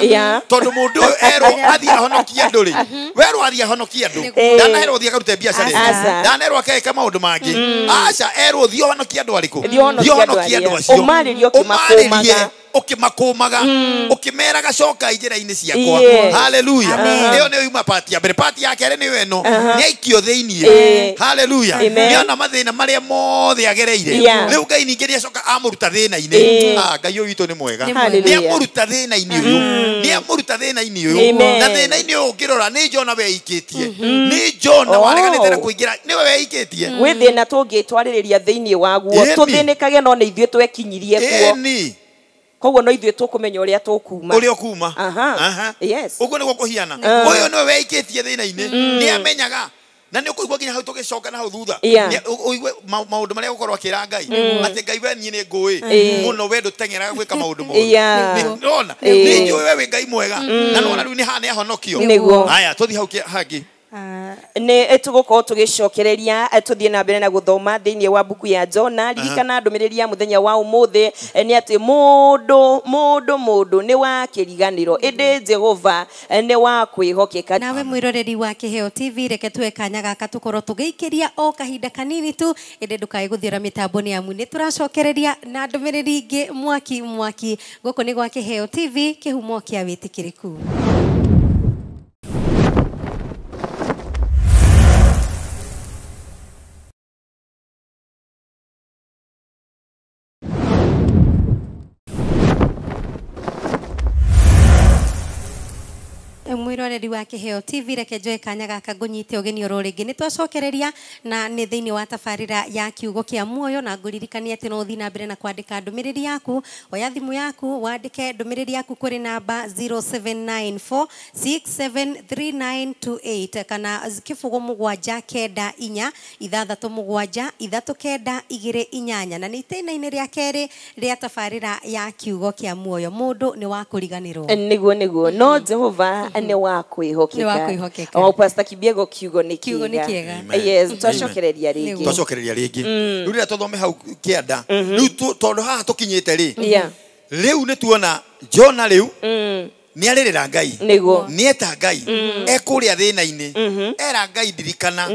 tondå må ndå å erwo athiä ahonokie andå rä uh-huh. werwo athiä ahonokie andå ndanaherwo thiä akarute biacara ndanerwo akegeka maå ndå mangä mm. aca erwo thiä honokie andå arä kå thiä honokie andå acio å marä rie ukimakumaga mm. ukimeraga coka injira-ini ciakwa haleluya ä yo yuma pati ya mbere pati ya kerä nä weno ni uh-huh. no nä aikio thä haleluya nä ona mathä na marä a mothe agereire rä u ngai ningä nä acoka amå ruta thä na-inä ah, ngai å witå nä mwega nä amuruta thina-ini na ni amuruta thina nä amå ruta thä na thina-ini yå ngirora ni å yå å ngä rora nä njona weikä tie nä njona wareganä na kå ingä ra nä we weikä tie gwä mm. thä na tå ngä twarä rä ria waguo tå nä kage no nä ithuä twekinyirie kuo koguo no guo nä guo kå hiana å yå nä we ũyũ tie thä thĩna inä mm. nä amenyaga na nä å kå igua nginya hau tå gä coka na hau thutha maå ndå marä a gå korwo akä ra ngai mm. atä ngai we niä nä ngå ä må mm. eh. no we ndå tengeraga gwä ka maå ndå moona nä eh. njå we wä ngai mwega na nona rä u nä haha nä ahonokio aya tå thiä hau hangä Uh, nä tå gå korwo tå gä cokereria eh, tå thiä na mbere na gå thoma thä inä wa mbuku ya jona ririkana ndå mä rä ria må thenya wa må thä nä atä må ndå må ndå nä wa kä riganä ro ä mm-hmm. ndä jehova eh, nä wa kwä hokeka nawe mwä roreri wa kä heo tv reke tuwe kanya tå korwo tå gä ikä ria o kahinda kanini tu ä ndä ndå kaä gå thiä ra mä tambo nä amu nä tå racokereria na ndå mä rä ri ingä mwaki mwaki gå kå nä gwa kä heo tv kä humo kä a wä tä kä rä ku mwiroreri wa kiheo tv reke njoe kanya gaka ngũnyite ũgeni oro rĩngĩ nĩ twacokereria na nĩ thĩinĩ wa tabarĩra ya kiugo kĩa muoyo na ngũririkania atĩ no ũthiĩ na mbere na kwandĩka ndũmĩrĩri yaku oya thimũ yaku wandĩke ndũmĩrĩri yaku kũrĩ namba 0794673928 kana kĩbũgũ mũgwanja kenda inya ithathatũ mũgwanja ithatũ kenda igĩrĩ inyanya na nĩ itĩna-inĩ rĩa kerĩ rĩa tabarĩra ya kiugo kĩa muoyo mũndũ nĩ wa kũriganĩrwo nĩguo nĩguo no jehova nĩ wa kwihokeka wa kwihokeka o pastor kibiego kiugo ni kiugo ni kiega yes twacokereria ringi twacokereria ringi riu rä twathome hau kianda mhm. riu tondå haha tå kinyä te rä rä u nä tuona jona rä u mm nä arä rä ra ngai nä eta ngai mm. ekå rä a thä na-inä mm-hmm. era ngai ndirikana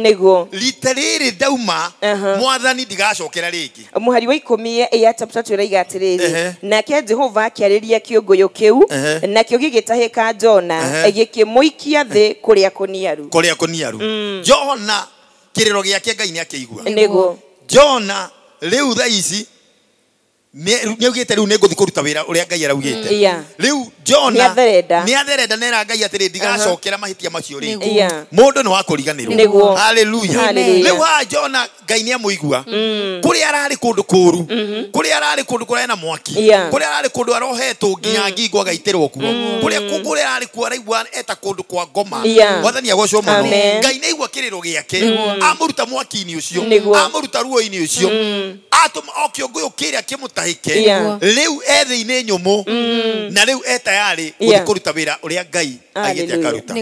rita rä rä ndauma mwathani ndigacokera rä ngä må hari wa ikå e, ya chapta twä raiga atä rä rä nake jehova akä arä ria kä å ngå yå kä u nakio gä gä tahä ka jona gä kä må ikia thä kå rä a kå niaru kå rä a kå niaru mm. jona kä rä ro gä ake ngai nä akä igua jona rä u ici nä augä te rä u nä ngå thiä kå ruta wä ra å rä a ngai araugä te mm, rä u jona nä atherenda nera ngai atä rä ndigacokera mahä macio rä ngä må ndå nä wakå riganä rwo rä u haha jona ngai nä amå igua mm. kå rä ararä kå ndå kå ru mm-hmm. kå rä ararä kå ndå kå rena mwaki kå rä ararä kå ndå arohetwo nginya mm. ngingo agaitä rwo kuo kå rä a kå rä kuo araigua eta kå ndå kwa ngoma wathani agocwo må no ngai nä aigua kä rä ro gä ake amå ruta mwaki-inä å cio amå ruta ruo-inä å cio atuma o å ngå yå kä rä a kä må tahä ke rä u ethä inä nyå må mm. na rä u etayarä gå thiä kå ruta wä ra å rä a ngai aigä akaruta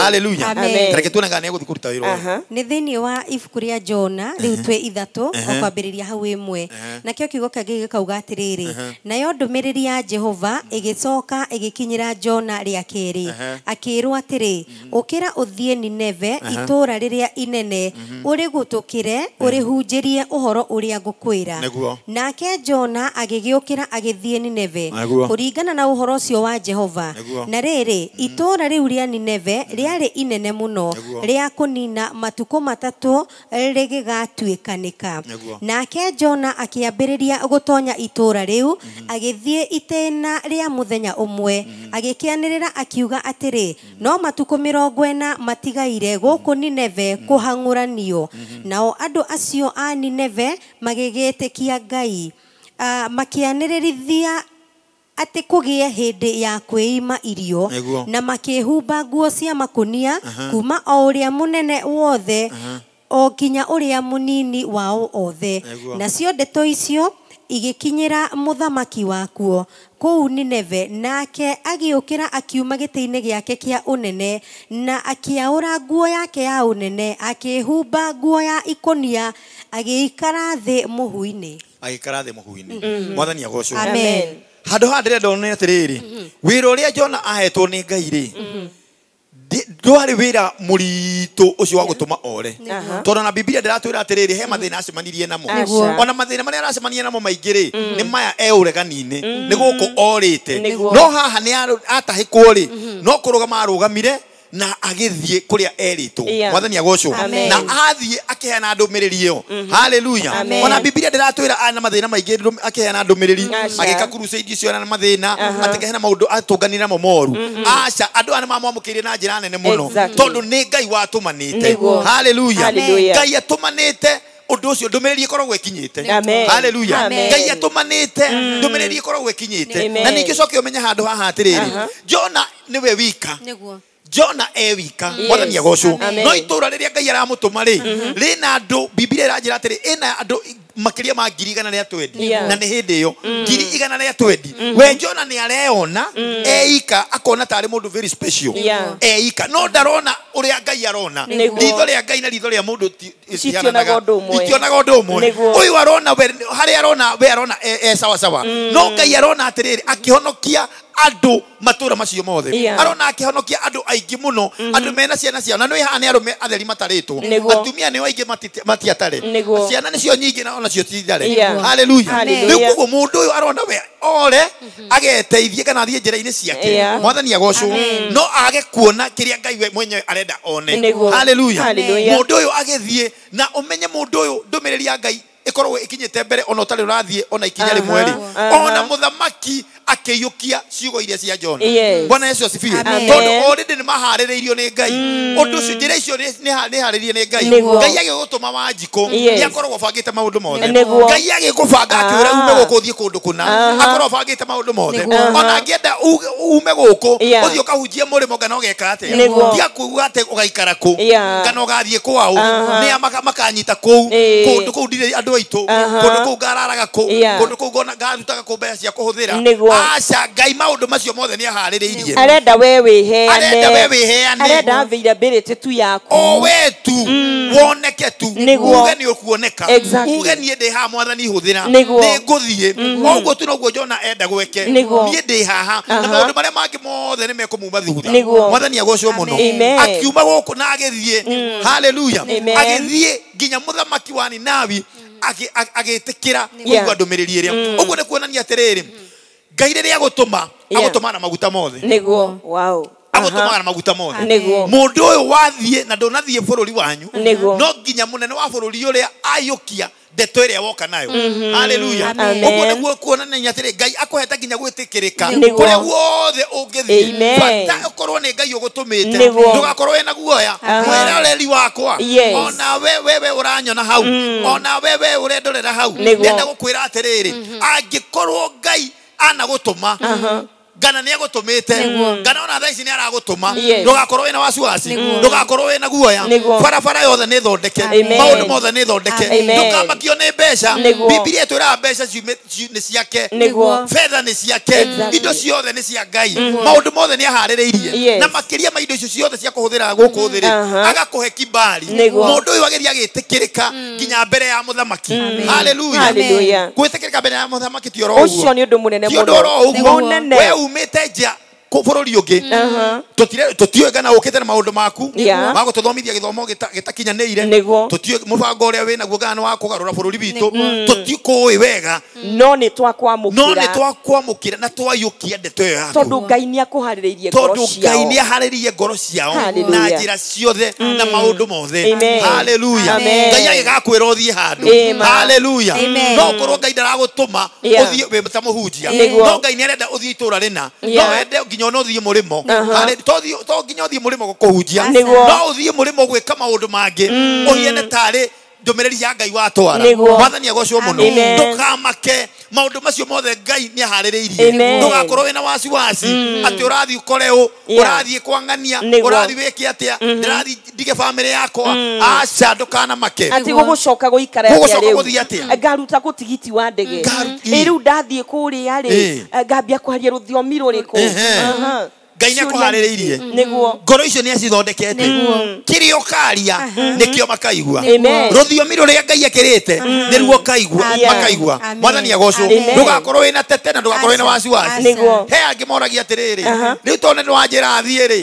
haleluya tareke nä egå thiä kå ruta wä ra nä thä inä wa ibuku rä a jona rä u twä ithatå o rä ria hau ä mwe nakio kiugo kangä gä kauga atä rä rä nayo ndå mä rä ri ya jehova gä coka gä kinyä ra jona rä a kerä akä rwo atä rä mm-hmm. å kä ra å thiä nineve itå ra rä rä a inene å mm-hmm. rä gå tå kä re å rä hunjä rie å horo å rä a ngå kwä wĩra nake jona agĩgĩũkĩra agĩthiĩ nineve kũringana na ũhoro ũcio wa jehova na rĩrĩ mm. itũũra rĩu rĩa nineve rĩarĩ inene mũno rĩa kũnina matukũ matatũ rĩgĩgatuĩkanĩka nake jona akĩambĩrĩria gũtoonya itũũra rĩu mm-hmm. agĩthiĩ itĩĩna rĩa mũthenya ũmwe mm-hmm. agĩkĩanĩrĩra akiuga atĩrĩ no matukũ mĩrongo ĩna matigaire gũkũ nineve mm-hmm. kũhang'ũranio nao andũ acio a nineve magĩgĩ kia ngai uh, makĩanĩrĩrithia atĩ kũgĩe hĩndĩ ya kwĩima irio na makĩhumba nguo cia makunia uh -huh. kuma o ũrĩa mũnene wothe uh -huh. o nginya ũrĩa munini wao othe nacio ndeto icio igĩkinyĩra mũthamaki wakuo kũu nineve nake agĩũkĩra akiuma gĩtĩ-inĩ gĩake kĩa ũnene na akĩaũra nguo yake ya ũnene akĩhumba nguo ya ikũnia agĩikara thĩ mũhu-inĩ ikara thĩ mũhu-inĩ mm-hmm. Mm-hmm. mwathani agocwo amen haha ndĩrenda ũnene atĩrĩrĩ mm-hmm. wĩra ũrĩa njona ahetwo nĩ ngai rĩ må ritå å cio wa gutuma ore tondu na atä rä rä he na acemanirie namo ona marä a aracemanirie namo maingä rä mm. nä maya e nä gå kå orä te no haha atahä kwo rä no kurugama gamire na agithie kuria eritwo yeah. mwathani agocho na athie akihana ndumiriri iyo mhm. haleluya ona bibilia ndiratwira ana mathina maingi akeheana ndumiriri agika crusade icio na mathina atikehena maundu atunganira namo moru mhm. aca andu ana mamwamukirie na njira nene muno tondu ni ngai watumanite haleluya ngai atumanite undu ucio ndumiriri ikoragwo ikinyite haleluya ngai atumanite mm. ndumiriri ikoragwo ikinyite na ningi ucoke umenye handu haha atiriri jona niwe wika jona ewika wika mwathani agocwo no itå ra rä rä a ngai aramå tå ma rä mhm. rä na andå bibiria ä ranjä ra atä rä ä na andå makiria ma ngiri igana rĩa twendi na ni hĩndĩ yo mm. ngiri igana rĩa twendi mm-hmm. we jona ni areona mm. eika akona tari mundu very special eika no darona uri ngai arona ritho rĩa ngai na ritho rĩa mũndũ itionaga ũndũ ũmwe uyu arona hari arona we arona e, e sawa mm. no ngai arona atiriri akihonokia andå matå macio mothe arona akihonokia andå aingi muno mm-hmm. andå mena ciana ciao na nä haha nä arå atheri matarä atumia ni aingĩ matiatare ciana ni cio na nacio ti thare haleluya rä u koguo må ndå å yå arona we ore mm-hmm. ageteithie kana thiä njä ra-inä ciake mwathani agocwo no age kuona kä rä a ngai mwenye arenda one haleluya må ndå å yå agä thiä na å menye må ndå å yå ndå mä rä ri ya ngai kinyä te mbere ona å tarä å rathiä ona ikinya rimwe ri ona må thamaki akĩiyũkia ciugo iria cia jona bwana yesu asifiwe nä maharä rä irio nä ngai mm. ũndũ ũcio njĩra icio harä harĩrie nä ngai ngai agĩgũtũma wa njikũ nĩ akoragwo bangĩte maũndũ mothe ngai å akĩũra ume kå na akorwo bangä te maå ndå mothe ona enda ume gũkũ ũthiĩ ũkahunjie mo kana ũgeka atĩa tiga kuuga atĩ ũgaikara kũ kana ũgathiĩ kwaũ nĩa makanyita kũu kũndũ kũu ndirĩ andũ aitũ kũndũ u ngararaga kũu kũndũ kũu ngarutaga kå mbeca cia ra aca ngai maundu macio mothe ni ahaririirie arenda we wiheanearenda availability tu yaku o we tu mm. woneke tu uge ni ukuoneka uge niä ndä haha mwathani hå thä ra nä ngå thiä koguo mm-hmm. tu noguo jona enda gweke niä ndä haha na maå ndå marä a mangä mothe nä mekå muma thutha mwathani agocwo må no akiuma gå na agä thiä mm. haleluya agä thiä nginya må thamaki wa ninawi mm. agä tä kä ra kå igua mä rä ri ä rä a å guo nä kuonania atä rä rä ngai rä rä agåtåma maga na maguta mothe agå wow agåtåmaga na maguta mothe må ndå å yå wathiä na ndå nathiä bå rå ri wanyu no nginya må nene wa bå rå ri å rä a ayå kia ndeto ä rä a woka nayo mhm. haleluya å guo nä guo kuonanania atä rä ngai akå heta nginya gwä tä kä rä ka kå rä a guothe å ngä thiä å korwo nä ngai å gå tå mä te ndå gakorwo wä na guoya mwä reri wakwa ona wewe å ranyona hau mm. ona wewe å rendorera hau ndenda gå kwä ra atä rä rä mhm. angä korwo ngai ana anagutuma uh-huh ngana nä agå tå mä te ngana ona thaici nä aragå tå ma ndå gakorwo wä na waciwaci ndå gakorwo wä na guoya barabara yothe nä thondeke maå ndå mothe nä thondeke ndå kamakio nä mbeca bibiria twä raga mbeca nä ciake betha nä ciake indo ciothe nä cia ngai mm-hmm. maå ndå mothe nä aharä rä irie na makä ria ma indo icio ciothe cia kå hå thä ra gå kå thä rä uh-huh. agakå he kibari må ndå å yå agä ria agä tä kä rä ka mm. nginya mbere ya må thamaki haleluya gwä tä kä rä ka mbere ya må thamaki ti oro å guo ti å ndå oro å guo will dia bå rå ri å bururi ungi tutiũĩ kana te na maå ndå maku magå tå thomithia gä gä thomo takinyanä ire gĩthomo bango å rä a wä naguo kana nä wa kũgarũra bũrũri witũ mm. tũtikũĩ wega mm. no nĩ twakwamũkĩra na twaiũkia ndeto ĩyo yaku tondũ ngai nĩ akũharĩrĩirie tondũ ngai nĩ ngoro ciao na ra ciothe mm. na maå ndå mothe haleluya ngai agĩgakwĩra ũthiĩ handũ haleluya no korwo ngai ndaragå tå ndaragũtũma thiä ta må hunjia no ngai nä arenda å thiä ũthiĩ itũũra rĩna no ende nginya nginya ona uthie murimo to nginya thie murimo gukuhunjia no thie murimo gwika maundu mangi uhiane mm. tari ndumiriri ya ngai watwara mwathani agocwo muno maå ndå macio mothe ngai nä aharä ndugakorwo wä na waci waci mm. atä å rathiä å kore å rathiä kwang'ania å rathiä wä kä atä a mm-hmm. rathi ndige bamä yakwa mm. aca ndå kana make atä gå gå coka gå ikaraagåthiä atä a ngaruta gå tigiti wa ndege ä rä u ndathiä kå rä a rä ngambia kwaria rå thiomi rå rä kå ngai nä akåharä rä irie ngoro icio nä acithondekete kä rä å karia nä kä o makaigua rå thiomi rå rä a ngai akä rä te nä ruo makaigua mwathani agocwo ndå gakorwo wä na tete na ndå gakorwo wä na wasiwasi he angä moragia atä rä rä rä u tondå nä nä wanjä ra thiä rä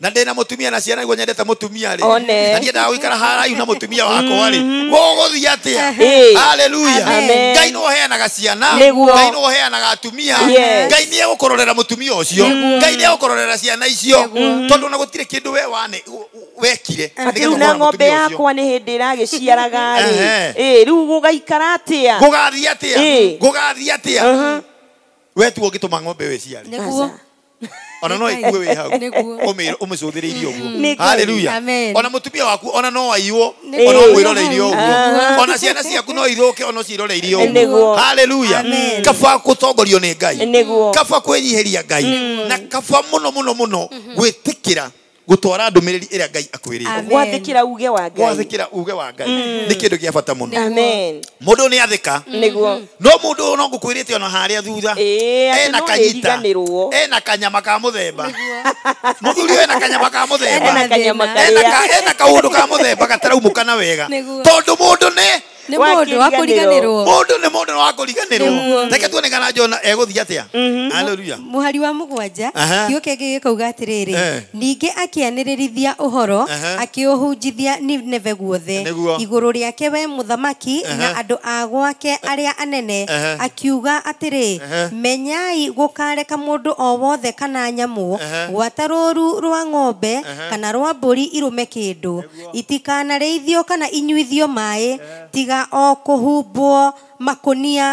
na ndä na må tumia na ciana mm-hmm. guo nyendete må tumia rä na ndiendaga gå ikara haraihu na må tumia wakwa rä gå thia atä a haleluya ngai no ciana ngai atumia ngai nä egå kororera må tumia å cio ngai nä egå kororera ciana icio mm-hmm. tondå ona gå tirä kä ndå we wekire rä na ng'ombe yakwa nä hä ndä ragä ciaraga rä u gå gaikara atä a gå gathiä atä a gå gathiä atä a we tuo ngä tå ma ng'ombe wä ona no igue wä hau å mä cå thä rä irie å guo haleluya ona må tumia waku ona no aiwo ona wä roreirie å guo ah. ona ciana ciaku no ithå ke ona ciroreirie å guo haleluya kaba gå tongorio nä ngai kaba kwä nyihä ria ngai mm. na kaba må no må no må no mm-hmm. gwä tä kä ra gutwara ndumiriri iria ngai akwirire gwathikira uge wa ngai gwathikira uge wa ngai mm. ni kindu gia bata muno mudu ni athika mm. niguo no mudu no ngukwirite ona haria thutha ena kanyita ena kanyama ka muthemba muthuri ena kanyama ka muthemba na kanyama ka muthemba gataraumukana wega tondu mudu ni nä må ndå wa kå riganärwo må ndå må ndå wa kå riganärwo reke tuone kana jona egåthiä atä a mhm. aleluya må hari wa må gwanja kiå kengä gä kauga atä rä eh. rä ningä akä anä å horo akä å hunjithia nineve guothe igå rå rä ake we må thamaki na andå agwake gwake arä a anene akiuga atä rä menyai gå kareka må ndå o wothe kana nyamå gwata rå rwa ng'ombe kana rwa mbå ri irå me kä ndå itikanarä ithio kana inyuithio maä tiga o kuhumbwo makunia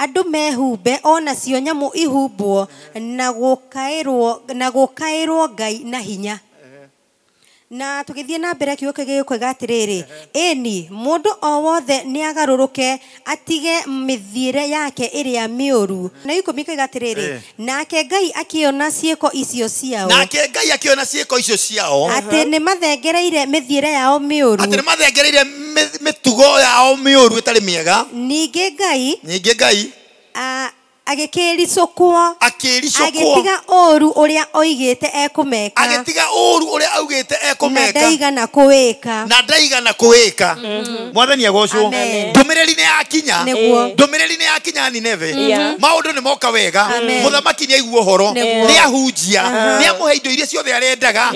andå mehumbe ona cio nyamå ihumbwo na gå kaä rwo ngai na hinya na tugithie na mbere kiugo gigikwiga atiriri eni mũndũ o wothe agaruruke atige mithire yake ĩrĩa miuru na ikũmi kaiga atiriri eh. nake ngai akiona cieko icio ciao nake ngai akiona cieko icio ciao atĩ ni mathengereire mithire yao miuru atĩ ni mathengereire mitugo yao miuru itari miega ninge ngai ninge ngai agäkärisåkwo agätiga åru å rä a oigäte ekåmeka agätiga åru å rä a augäte ekåmeka ndaigana na ndaigana kå wä ka mwathani agocwo ndå mä rä ri nä yakinya ndå eh. mä rä ri nä yakinya nineve maå ndå nä moka wega må thamaki nä aigua å horo nä ahunjia nä amå he indo iria ciothe arendaga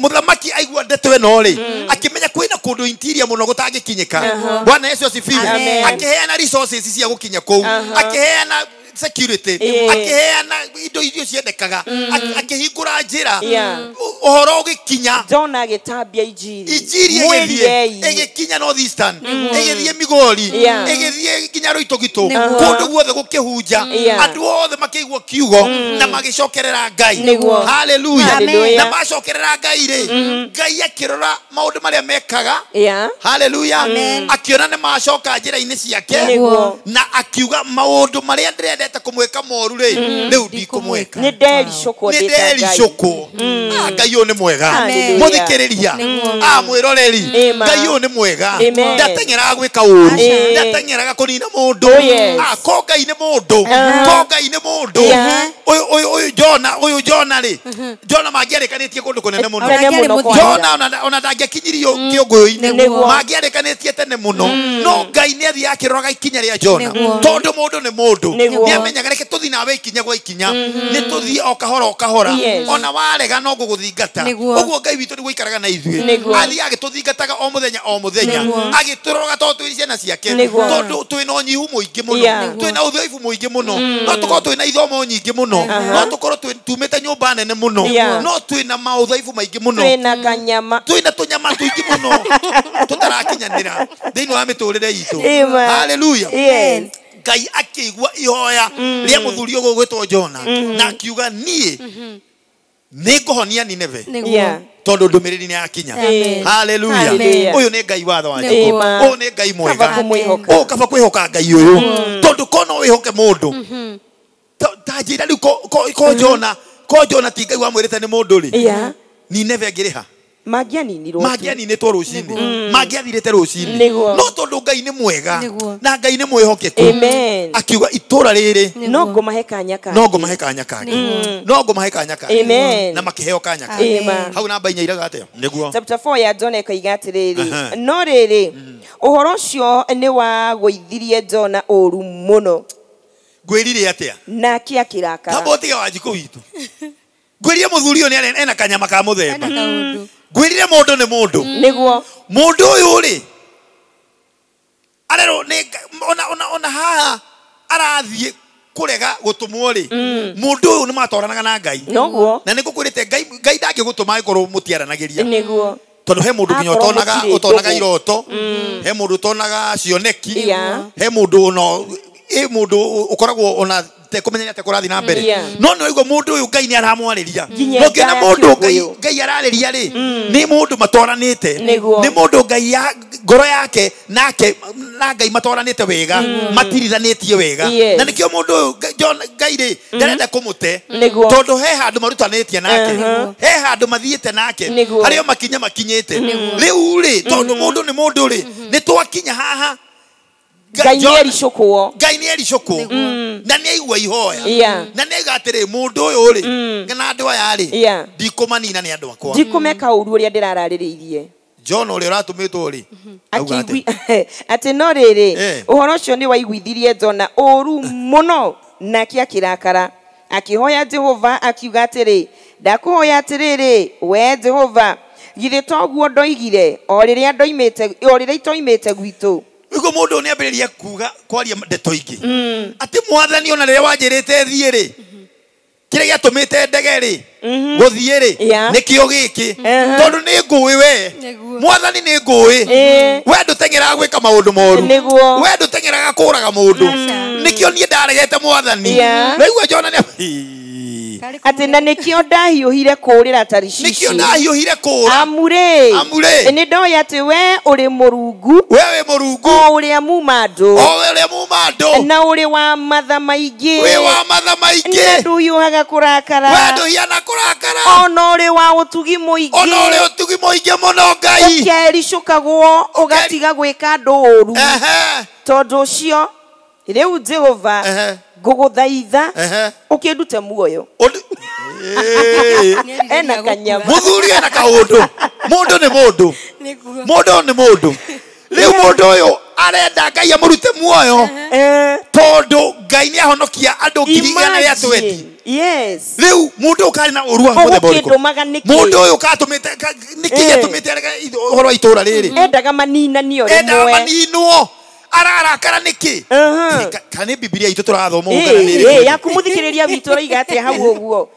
må thamaki aigua ndeto ä no mm. akä menya kwä na kå ndå intiria må no gå tangä kinyä ka wana yesu acibire akä heana cia gå kinya kå u I uh-huh. can't. security eh. akiheana indo irio ciendekaga mm-hmm. akĩhingũra njĩra ũhoro ũgĩkinya ndona agĩtambia injiri injiri ĩgĩthiĩ ĩgĩkinya ä gä thiä migori thiä nginya kå ndå guothe hunja mm-hmm. andå othe igwo kiugo mm-hmm. na magĩcokerera ngai haleluya na macokerera ngai rä ngai ndå marä a mekaga haleluya ona nä macoka ra-inä ciake na akiuga maũndũ marĩa ndĩrenda ndendete kumwika moru ri mm. riu ndikumwika ni ndericukwo ngai uyu mm. ah, ni mwega muthikiriria a mwiroreri ngai yå nä mwega ndatengeraga gwika uru ndatengeraga kunina mundu oh, a ah, ko ngai ni mundu uh-huh. ko ngai ni mundu uyu jona uyu jona ri jona ndå kundu kunene muno jona ona mangä arä kanä tie tene muno mm. no ngai athiä athiaga roraga ikinya a jona tondu mundu må mundu nä amenyaga reke tå thiä nawe ikinya gwa ikinya nä tå thiä o kahora o kahora ona warega no ngå gå guo ngai witå nä gå ikaraga na ithuä athiä agä tå thingataga o må thenya o må thenya agä tå to twä ciana ciake tondå twä na nyihu må ingä må twä na å thaibu må ingä må mm. no no tå twä na ithomo nyingä må uh-huh. no no tå korwo tumä te nyå nene må no no twä na maå thaibu maingä må no na tå nyama tå ingä må no tå tarakinyanä ra thä inä wa mä tå rä re itå haleluya ngai akĩigua ihoya mm-hmm. rĩa mũthuri ũgũ gwĩtwo jona mm-hmm. na kiuga niĩ nä mm-hmm. ngå honia nineve tondå ndå mä rä ri nä yakinya haleluya å yå nä ngai watho wa njå å yå nä ngai mwega å kaba kwä hoka ngai å yå tondå kona wä hoke må ndå tanjä ra rä u ko jona ko jona ti ngai mwä rä te nä må ndå rä nineve ngä rä ha mangianinirwo mangianinĩtwo rũcinĩ mm. mangĩathirĩte rũcinĩ no tondũ ngai ni mwega na ngai nĩ amen akiuga itora rĩrĩ no ngũmahe maheka nyaka no ngũmahe maheka nyaka mm. no maheka nyaka amen na makiheo kanya amen hau na inya iraga atĩa nĩguo chapter 4 ya John ĩkoiga atĩrĩrĩ no rĩrĩ mm. ũhoro ũcio nĩ wagũithirie Jona ũũru mũno ngwĩrire atĩa nake akĩrakara tamba ũtige wanjikũ witũ ngwĩrie mũthuri ũyũ nĩ ena kanyama ka mũthemba ngwirire mundu ni mundu mm. niguo mundu uyu ri arerwo ni ona ona ona haha arathie kurega gutumwo ri mundu mm. uyu ni matoranaga na ngai noguo na nigukwirite ngai ngai ndangigutuma ikorwo mutiaranagiria niguo tondå he må ndå nginya å tonaga iroto mm. he må ndå å tonaga cioneki he må ndå no ä må ndå å koragwo ona tekåmenya atä kå rathi na mbere no nä waigua må ndå å yå ngai nä aramwarä ria no ngä na må ndå ngai ararä ria rä nä må ndå matwaranä te nä må ndå ngai mm. ngoro yake nake na ngai matwaranä te wega mm. matirithanä tie wega na nä kä o må ndå å ngai rä mm-hmm. ndarenda kå må te tondå he handå marutanä tie nake uh-huh. he handå mathiä te nake harä o makinya makinyä te rä u rä tondå må ndå nä må ndå rä nä twakinya haha ngai ricukwo ngai nä ericukwo na nä aigua ihoya na nä aiga atä rä må ndå å yå rä na andå aya rä ndikå manina nä andå akwa ndikå meka mm. å ru å rä a ndä rararä rä irie john å rä a å ratå mä two rä atä no rä rä eh. å horo å cio nä waiguithirie jona å ru må no nake akä rakara akä hoya jehova akiuga atä rä ndakå hoya atä rä rä wee jehova githä toguo ndoigire o rä rä a itoimä te gwitå guo må ndå nä ambä rä ria kuga kwaria ndeto ingä mm. atä mwathani ona rä rä a wanjä rä te thiä rä mm-hmm. kä rä a gä atå mä te ndege rä gå thiä rä nä kä o gä kä tondå nä ngåä we mwathani nä ngåä eh. we ndå tengeraga gwä ka maå ndå moru we ndå tengeraga kå raga må ndå nä kä o niä ndaregete mwathani naigua jona nä atä na nä kä o ndahiå hire kå rä ra tarishishi ndahiå hire kå ra amurä amurä nä ndoä atä we å rä må rungu we wä må rungu o å rä a muma andå o å rä a muma andå na å rä wa matha maingä wä wa matha maingä na ndå hiå haga kå rakara we ndå hiana kå kurakara ona uri wa utugi muingi ona uri utugi muingi muno ngai ukericukagwo ugatiga gwika nduru uru tondu ucio riu jehova nguguthaitha ukindute muoyo ena kanyama muthuri ena kaundu mundu ni mundu mundu ni mundu riu mundu uyu arenda ngai amurute muoyo uh-huh. eh. tondu ngai ni ahonokia andu ngiri igana ria twendi riu mundu uyu kari na uru wa muthemba uriku mundu uyu katumite niki eh. giatumite arega uhoro wa itura riri mm-hmm. endaga maninanio endaga maninwo ararakara niki uh-huh. kana bibilia itu turathomwo kana eh, niri yakumuthikiriria witu roiga atia hau uguo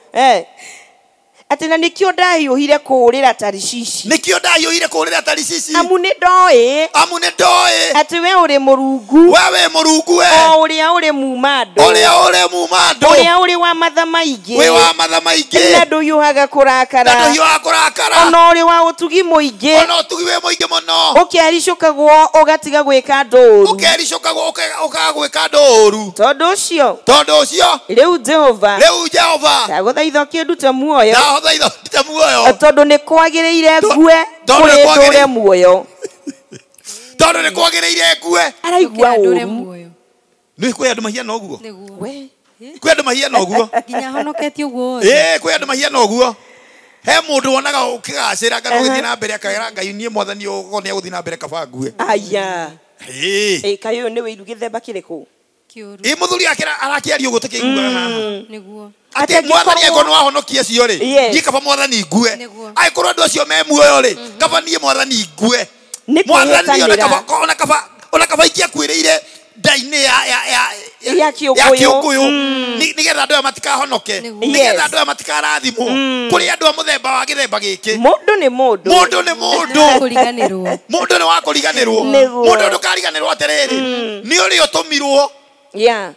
atä na nä kä o ndahiåhire kå rä ra tarishishi nä kä o ndahiåhire kå rä ra tarishishi amu nä ndoä amu nä ndoä atä we å rä må rungu we wä må rungu we o å rä a å rä muma andå å rä a å rä muma andå rä a å rä wa matha maingä wä wa matha maingä na ndå hiåhaga kå rakara na ndå hiåhaga kå rakara ona å rä wa å tugi må ingä ona å tugi wä må ingä må å kä aricå kagwo å gatiga gwä ka ndå å å kä aricå kagwo å kaga gwä ka ndå å ru tondå å cio tondå å cio rä u jehova rä u jehova ndagå thaitha å kä ndute muoyo tondå nä kwagä rä ire ni kwagireire ngue kuri ndure muoyo tondu ni ire ngue araigua uru ni kwi andu mahia noguo kwi andu mahia noguo mahiana å uguo eh kwi andu mahia noguo he må ndå wonaga å kä gacä ra ngano å gä thiä na mbere ngai niä mwathani å go nä agå thiä na kaba ngue aya kaä å yå nä wä irugä themba kä rä kå ä må thuri arakä aria å gå tä kä iguaga mm. haha mwathani angorwo nä wahonokie cio rä niä kaba mwathani ngue angä korwo andå acio me muoyo rä mm-hmm. kaba niä mwathani ngue mwathani ona kaba ikia kwä rä ire ndainä ya kä å yå nä getha andå aya matikahonoke nä getha andå aya matikarathimwo mm. kå rä andå a må themba wa gä themba gä kä må ndå nä må ndå må ndå nä wa kå riganä rwo må ndå ndå kariganä rwo atärä rä nä å rä å tå mirwo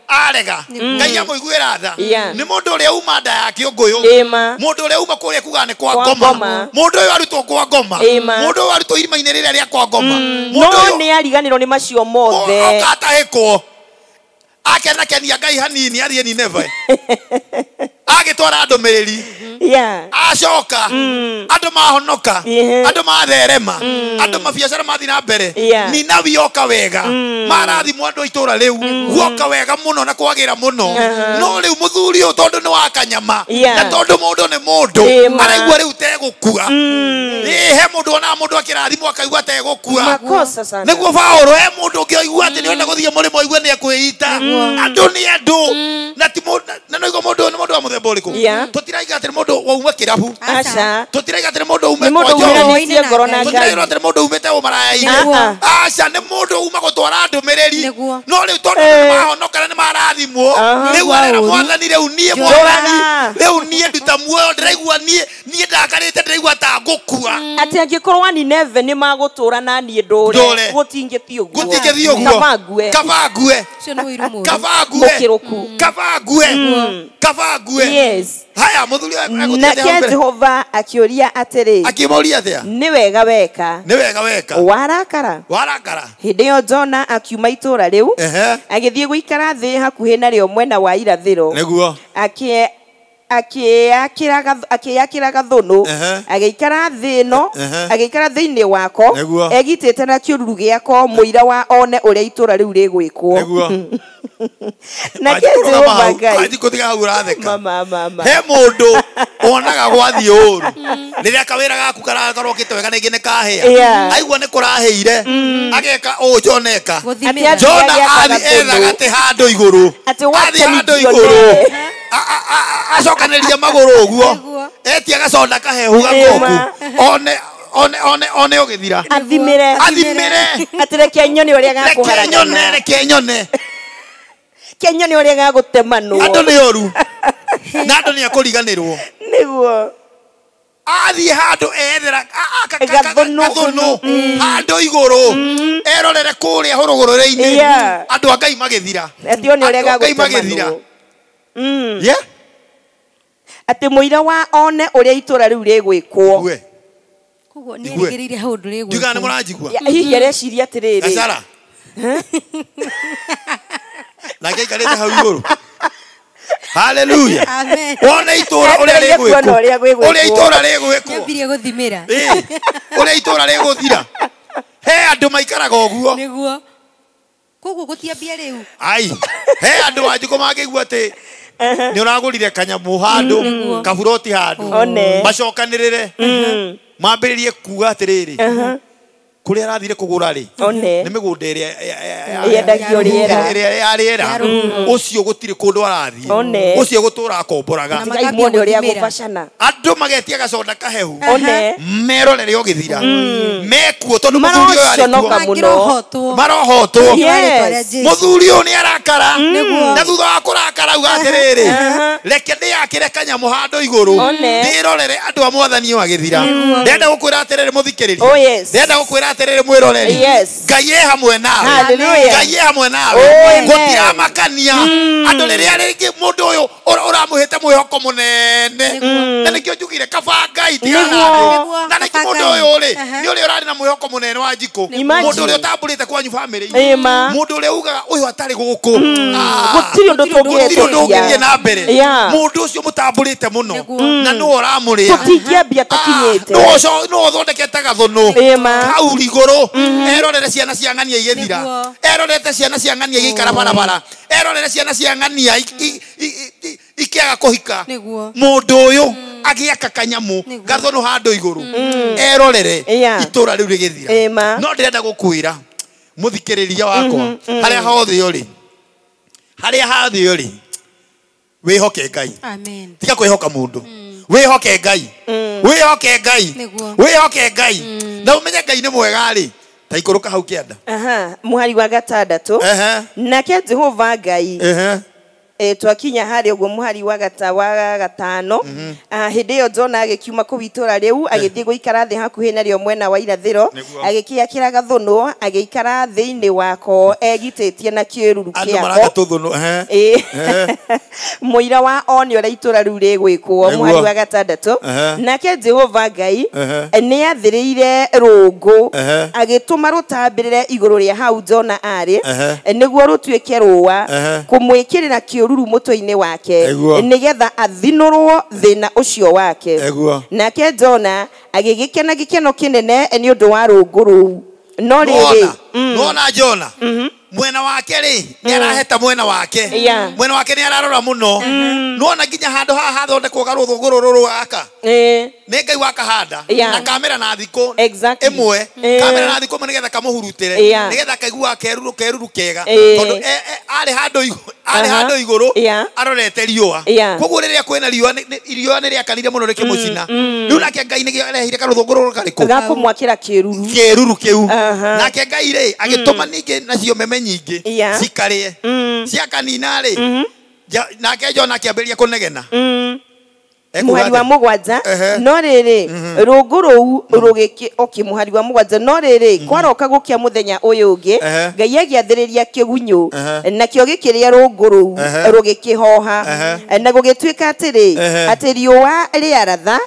arega mm. ngai ra tha nä må ndå å rä a uma nda ya kä å ngå yå må ndå å rä a uma kå rä a kuga nä kwa ngoma må ndå å yå arutwo kwa ngoma må ndå å yå arutwo irima-inä rä rä a rä a kwa ngoma mm. no nä ariganä rwo nä macio mothe okatahä kwo akenakenia ngai hanini arieni neve agĩtwara ndũmĩrĩri acoka mm. andu mahonoka andu matherema mm. andu mabiacara mathiĩ na mbere nina wioka wega mm. marathimwo andũ a itũũra rĩu guoka wega muno na kwagira muno uh-huh. no rĩu mũthuri ũyũ tondũ nĩ wa kanyama na tondũ mũndũ nĩ mũndũ araigua rĩu tegũkua he mũndũ onaga mũndũ akĩrathimwo akaigua tegũkua nĩguo baũrũ he mũndũ ũngĩ ati ni wenda enda gũthiĩ mũrĩmo aigue nĩ ekwĩita andũ nĩ andũ na noigwo mũndũ ni mũndũ wa mũthemba mwembo riku no eh. mahonokana marathimwo ta mm. kabangue years na kia jehova akĩũria atĩrĩ akĩmũria atĩa nĩ wega weka nĩ wega weka warakara warakara hĩndĩ yo jona akiuma itũũra rĩu ikara gũikara thĩ hakuhĩ narĩo mwena wa irathĩro Akie akĩyakĩra gathũnũ agĩikara thĩ ĩno agĩikara thĩinĩ wako egitĩte na kĩũruru gĩako mũira wa one ũrĩa itũra rĩu rĩgwĩkwo na mama mama he mũndũ onaga gwathiä å ru nä rä a kawä ra gaku karakorwo kä te wega nä ngä nä kahä a kuraheire nä kå rahä ire ageka å joneka jona athi era gati handå iguru rå hando iguru rå acokanä magå rå å guo etia gaconda kahehu gakoku one one one one å gä thira athimä re athimä re reke nyone reke nyone ke nyone å rä a gagå temanwo andå nä na andå nä akåriganä rwo nä guo athiä handå eethera gathå mm. handå igå rå mm. erorere kå rä a hå rå gå rå rä-inä andå a ngai magä thira ngai magä thira mm. atä må ira wa one å rä a itå ra rä u rä gwä kwo ndiugaga nä må ranjigua areciria atä rä rä na ngaikarä te hau igå rå haleluya wona itũra ũrĩa rĩgwĩkwo ũrĩa itũra rĩgwĩkwo ũrĩa itũra rĩgũthira he andũ maikaraga ũguo koguo gũtiambia rĩu ai he andũ wanjikũ mangĩigua atĩ nĩ ũragũrire kanyamũ handũ mm, kaburoti handũ macokanĩrĩre mm-hmm. mambĩrĩrie kuga atĩrĩrĩ kå rä a arathire kå gå ra rä nä mä gå nda ä rä a ya rä era å cio gå tirä kå ndå arathiä å cio gå tå ra akomboraga andå magetia gaconda kahehu merorere å gä thira mm. mekuo tondå må thuri å yå må thuri å yå nä arakara mm. na thutha wa kå rakara uga atä rä rä reke ndä yakä re kanyamå handå igå rå ndä rorere andå a mwathani å agä thira ndenda gå kwä ra atä rä rä må thikä rä ria oh, ndenda gå kwä ra atiriri mwiroreri ngai e hamwe nawe ngai e hamwe nawe oh, gutiramakania mm. andu riria ringi mundu uyu uramuhite må nene mm. na nikio njugire kaba ngai tigana na rä nä å rä a å rarä na må nene wa å rä a njiku mundu uria utamburite kwanyu family mundu uria ugaga uyu atari guku mm. ah. gutiri undu tugutiri undu ungirie na mbere mundu ucio mutamburite muno na niwe uramuria tutingiambia takinyite ah. niwe uthondekete gathunu kauri iguru mhm. erorere ciana cia ng'ania igithira erorete ciana cia ng'ania igaikara oh. barabara erorere ciana cia ng'ania ikiaga kuhika mundu uyu agiaka kanyamu ngatho no handu iguru erorere itura riu rigithira no ndirenda gukwira muthikiriria wakwa mhm, mhm. haria hothe uri haria hothe uri wihoke ngai tiga kwihoka mundu mm wihoke ngai mm. wihoke ngai wihoke ngai mm. na umenye ngai nä mwega rä ta ikå rå ka hau kä anda hari wa gatandatå nake jehova ngai Eh, twakinya harä å guo må hari wa gatano hä mhm. ah, ndä ä yo jona agä kiuma kå u itå ra rä u eh. agä thiä gå ikara thä hakuhä narä mwena wa irathä ro agä kä akä ra gathå nå agä ikara thä inä wako egitä tie na kä ruru kä ako må ira wa one å rä a itå ra rä u rä gwä kwo må hari wa gatandatå nake jehova ngai nä athä rä ire rå ngå agä tå ma rå tambä rä re igå rå rä a hau jona arä nä guo rå tuä ke rå a kå mwä kä rä ra kä ruru mutwe-ini wake nigetha athinurwo thina ucio wake nake jona agigikena gikeno kinene ni undu wa rungu ruu no riri nona mm. jona mm -hmm mwena wake rä mm. nä araheta mwena wake mwena wake nä ararora må no mm-hmm. nona nginya handå haha hathondekwo karå thågå rå rå rå gaka eh. nä ngai wakahanda na kamera na thikå ä mwe kamera na thikå mwe nä getha kamå hurutä re nä getha kaiguaga keruru keruru kega tondå arä handå igå rå arorete riå a koguo rä rä a kwä na riåa nä rä akanire må no rä kä må cina mm, mm. rä u nake ngai nä gä arehire karå thångå rå rå karä kå gakå mwakä ra kä ruru kä u uh-huh. nake ngai rä agä tå ma ningä nacio meme nyingä cikarä e mm. ciakanina rä mm-hmm. nake jona kä ambä rie kå negena mm. Eh, mm-hmm. muhari wa mugwaza no riri rungu ruu rugiki oki muhari mm-hmm. wa mugwaza no riri kwaroka gukya muthenya uyu ungi ngai agiathiriria kigunyu nakio gikiria rungu ruu rugikihoha na gugituika atiri ati riua riaratha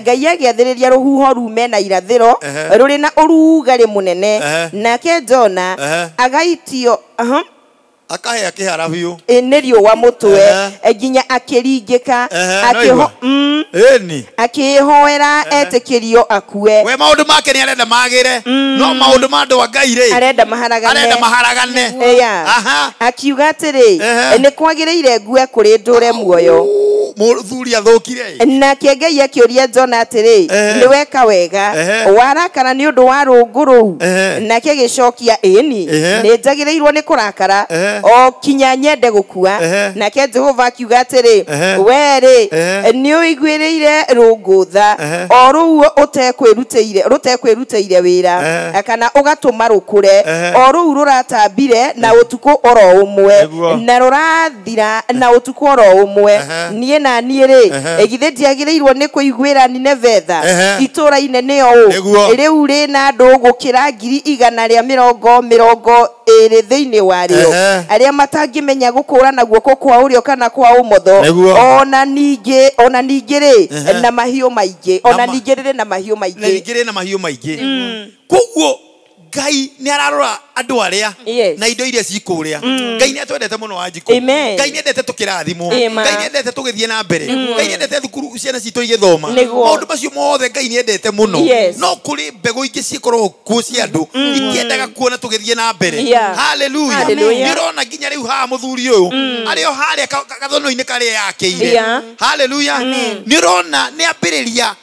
ngai agiathiriria ruhuho rume na irathiro ruri na urugari munene nake jona agaitio akahe akä biyo eneri nä wa må twe e nginya akä ringä eni mm, ni akä hoera etä kä rio akue we maå ndå make nä arenda magä re mm. no maå ndå ma andå a ngai rä arenda maharagane akiuga atä rä e nä kwagä rä ire ngue kå rä ndå re muoyo mũthuri athũkire na kĩengei akĩũria njona atĩrĩ ni weka wega warakara ni undu wa rũngũ rũu nake gĩcokia ĩni ni njagĩrĩirwo nĩ kũrakara o kinya nyende na nake jehova akiuga atĩrĩ we ri ni rũngũ tha o rũu ũtekwĩrutĩire rũtekwĩrutĩire wira kana ũgatũma rũkũre o rũu ruratambire na utuku oro umwe na rurathira na utuku oro umwe nie na niä rä githä ndiagä rä irwo nä kå iguä ra nine betha itå ra nä o å rä u rä na andå gå kä ra ngiri igana rä a mä rongo mä rongo ä rä thä inä warä o arä a matangä menya gå kå rana guoko kwa å rä o kana kwa å motho ona ningä ona ningä rä na mahiå maingä ona ningä rä rä na mahiå maingä na mahiå maingä koguo ngai nä ararora andå arä a na indo iria cikå rä a mm. ngai nä atwendete må no wa njikå ngai endete tå kä rathimwo nä endete tå gä thiä na mbere ngai nä endete thukuru ciana citå igä thoma maå ndå macio mothe ngai nä endete må no no kå rä mbegå ingä cikorwo kuo cia andå mm. ikĩendaga kuona tå gä thiä na mbere haleluya nä rona nginya rä u haha må thuri å yå mm. arä o harä a gathono-inä karä a yakä ire haleluya nä rona nä ambä rä ria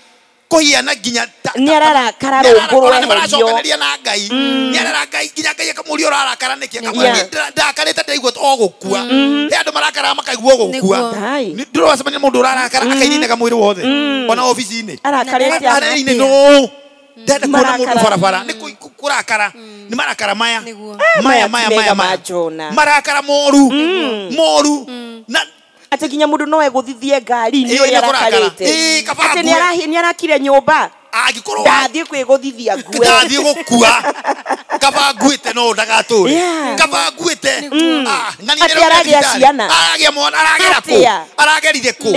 kuhiana nginya nä ararakara rå na ngai mm. nä arara ngai nginya ngai akamå ria å rarakara nä kä ndakarä te ndäraigua o gå kua mm-hmm. he andå marakaraga makaigua gå kua ndåracemania må ndå å rarakara mm-hmm. akaininaga mwä rä wothe mm. ona obici-inä arainä no mm. ndenda kuona må ndå barabara nä kå rakara nä marakara maya maya maya maya marakara moru moru na atä nginya må ndå no egå thithie ngari-inä å rä arakarä te atä nä arakire nyå mba angikorwo ndathie kwiguthithia ngue ndathie gukua kaba nguite no ndagaturi kaba nguite ngani ah, ndero aragia ciana aragia mwana aragera ku aragerire ku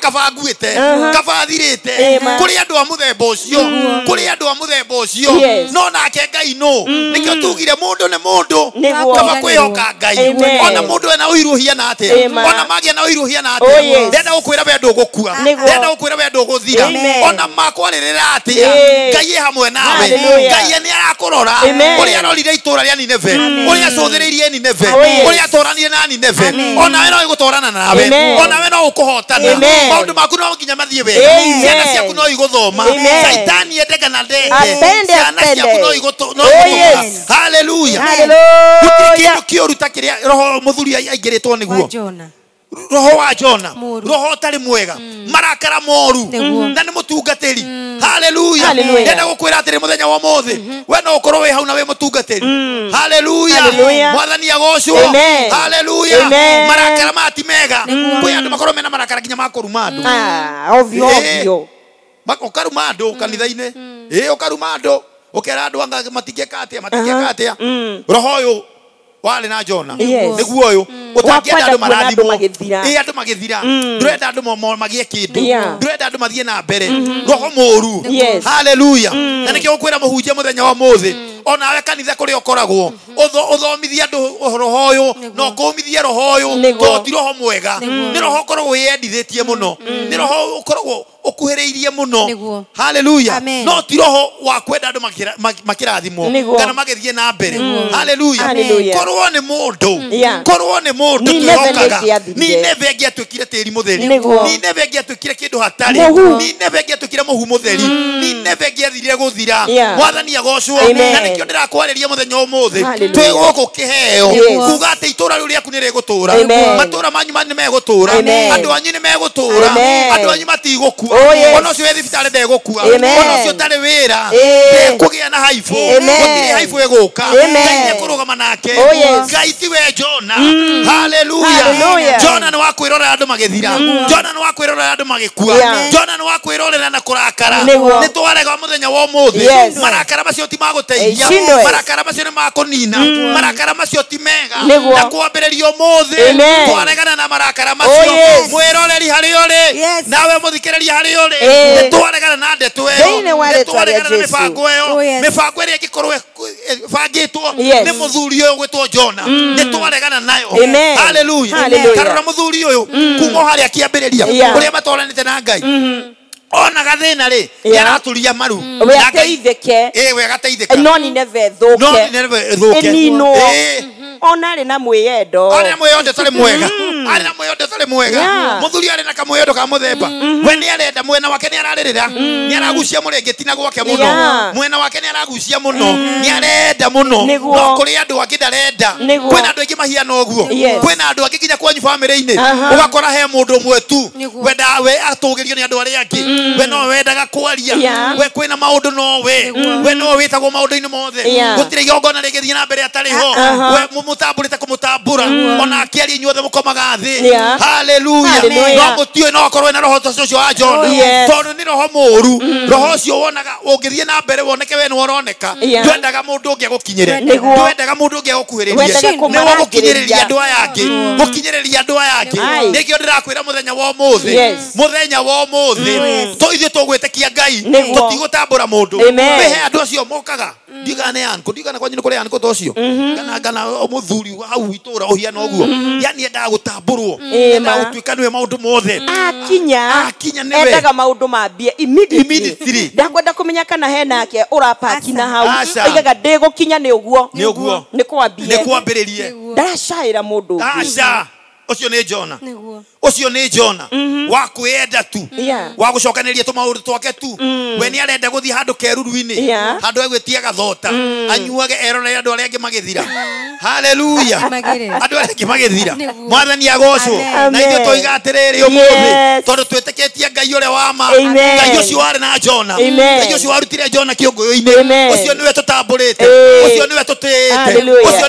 kaba ah, nguite kaba thirite kuri andu a cio ucio kuri andu a muthemba ucio no nake ngai no må ndå mundu ni mundu kaba kwihoka ngai ona må ndå ena uiruhia na atia ona magia na uiruhia hiana oh, atia ndenda gukwira we ndugukua ndenda gukwira we nduguthira ona makwaririra aratia ngai ä hamwe nawe ngai nä arakå rora å rä a arorire itå ra rä a nineve å mm. rä a thä rä irie nineve å rä atwaranirie na nineve onawe no ä gå twarana nawe onawe no å kå hotana maå ndå maku no nginya mathiä wega ciana ciaku no igå thoma caitani endega na ndende ciana ciaku no igå haleluya gä tirä kä ndå kä å ruta kä rä a roho må thuri aingä rä two nä guo roho wa jona roho tari mwega mm. marakara moru na nä må tungatäri mm. haleluya ndenda gå kwä ra atä rä må thenya wa må mm-hmm. we no å korwo wä hau na wä må tungatä ri mm. haleluya mwathani agocwo haleluya marakara mati mega kwä andå makorwo mena marakara nginya makå ruma andå å ah, eh. karuma andå kanitha-inä ä å eh, karuma andå å kera andå anga a matingä ka atä a roho å yå warä na jona nä guo å yå mm. å tangäenda andå marathimwo ä andå magä thira ndå mm. renda andå magä e kä ndå ndå renda andå mathiä na mbere mm-hmm. roho må ru haleluya mm. na nä kä gå kwä ra må hunjia må thenya wa må thä onawe kanitha kå rä a å koragwo å mm-hmm. thomithie andå roho å yå na å kå mithie roho å yå tondå ti roho mwega nä roho å koragwo wä endithä tie må no mm-hmm. nä roho å koragwo ukuhereirie muno haleluya no ti roho wa kwenda andu makirathimwo kana magethie na mbere mm. haleluya korwo ni må ndå korwo nä må ndå twähokaga ni ngäatuä tĩri må theri nineve ngäatuä kire kä ndå hatarä nineve ngäatuä kire må hu må theri mm. nineve ngäathirire gå thira mwathani agocwo na nä kä o ndä rakwarä må thenya å må thä twä gå kä heo kuga atä itå ra rä rä aku nä rä gå tå ra matå ra manyu manyu nä megå tå anyu nä megå tå ra anyu matigå kua Oh, ona cio ethibitarä thibitarä ndegåkua ona tarä wä ra gä a na haibå gåtirä haibå ĩgå ka ngai nä rå gama nake oh, ngai tiwe jona mm. haleluya jona nä wakwä rorera andå magä thira nä mm. wakwä rorera andå magä kua jona nä wakwä rorera na kå rakara nä twarega må thenya wa må thä marakara macio ti magå teithia macio nä makå nina mm. marakara macio ti mega na kwambä rä må thä twaregana na marakara oh, macio mwä roreri harä å nawe må thikä rä harä rä eh. twaregana na ndeto ä na mä bango ä yo oh, mä bango ä rä a ngä korwo bangä two nä må thuri å yå gwä two jona mm. nä twaregana nayo haleluya karora må thuri å yå mm. kuma harä a kä ambä rä ria å rä a matwaranä te na ngai mm-hmm. ona gathina ri yaraturia maru we mm. ateithike we gateithika eh, no nineve thuke no nineve thuke ona rä na mwä endo arä na mwä endo tarä mwega mm-hmm. arä na mwä endo tarä mwega må thuri arä na kamwä endo ka må themba mm-hmm. we nä arenda mwena wake nä ararä rä ra mm-hmm. nä aragucia må rengä tina gwake må no mwena wake nä aragucia må no nä arenda må no no kå rä andå angä ndarenda kwä na andå aingä mahiana å guo kwä na andå angä nginya kwanyu bamä rä-inä å uh-huh. gakora he må ndå mwe tu we atå gä rio nä andå arä angä we no wendaga kwaria we kwä na maå ndå nowe we no wä tagwo maå ndå-inä mothe gå tirä igongona rä gä thiä na mbere atarä ho uh-huh tamutambå rä te kå må tambå ra ona akäaria inyuothe må komaga thä haleluya no må tiå no akorwo na roho ta cio wa john oh, tondå nä roho må ru mm. roho å cio wonaga å thiä na mbere woneke we nä woroneka ndwendaga må ndå å ngä agå kinyä re ndwendaga må ndå å ngä agå kuhä rä rie nä wo gå kinyä rä ria andå aya angä gå mm. kinyä rä ria andå aya angä nä kä o ndä rakwä ra må thenya wa må thä må thenya wa må thä tå ithuä tå gwä ngai tå tigå tambå ra må ndå wä he andå acio mokaga Mm. ndigane yanko ndigana kwanyu nikuri yanko ta ucio kana mhm. kana muthuri wa au itura uhiana uguo mhm. yani endaga gutamburwo mm. endaga gutuika niwe maundu mothe mm. akinya akinya niwe endaga maundu mambie immediately ndakwenda kumenya kana hena ake urapaki na hau oigaga ndigukinya ni uguo ni uguo ni kwambie ni kwambiririe ndaracaira mundu aca ucio nä jona ucio nä jona mhm. wa kwä tu wa gå cokanä tå maå ndå twake tu mm. we nä arenda gå thiä handå keruru-inä handå egwä tia gathota mm. anyuage erorere andå arä angä magä thira mm. haleluya andå arä angä magä thira mwathani agocwo na ithuä twoiga atä rä rä å må thä tondå twä tä kä tie ngai å wa ma ngai å cio na jona ngai å cio warutire jona kä å ngå yå-inä å cio nä we tå tambå te å cio nä we tå tä ä te å cio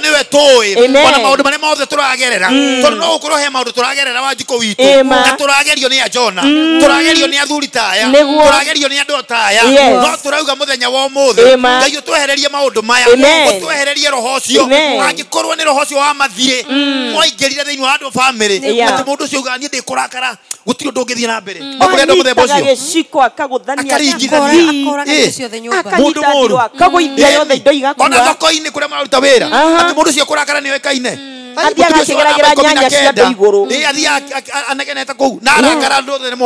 nä we ona maå ndå mothe tå ragerera no gå korwo he maundu turagerera wanjiku witå na ragerio nä ajona jona mm. ragerio nä athuri taya ragerio nä andå taya no må thenya wa umuthi ngai utwehererie maundu maya utwehererie roho angä korwo nä roho ucio wa mathire mwaingirire mm. thiini wa andu bamiri ati mundu ucio uga nie ndikurakara gutiri undu ungithi na mbere akuri andu muthemba ucio akaringithaniamundu muru ona thoko må ndå å cio kå rakara nä oä kaine oekaine mm athiaga akigeragera nyanya anegenete na mm. arakara nä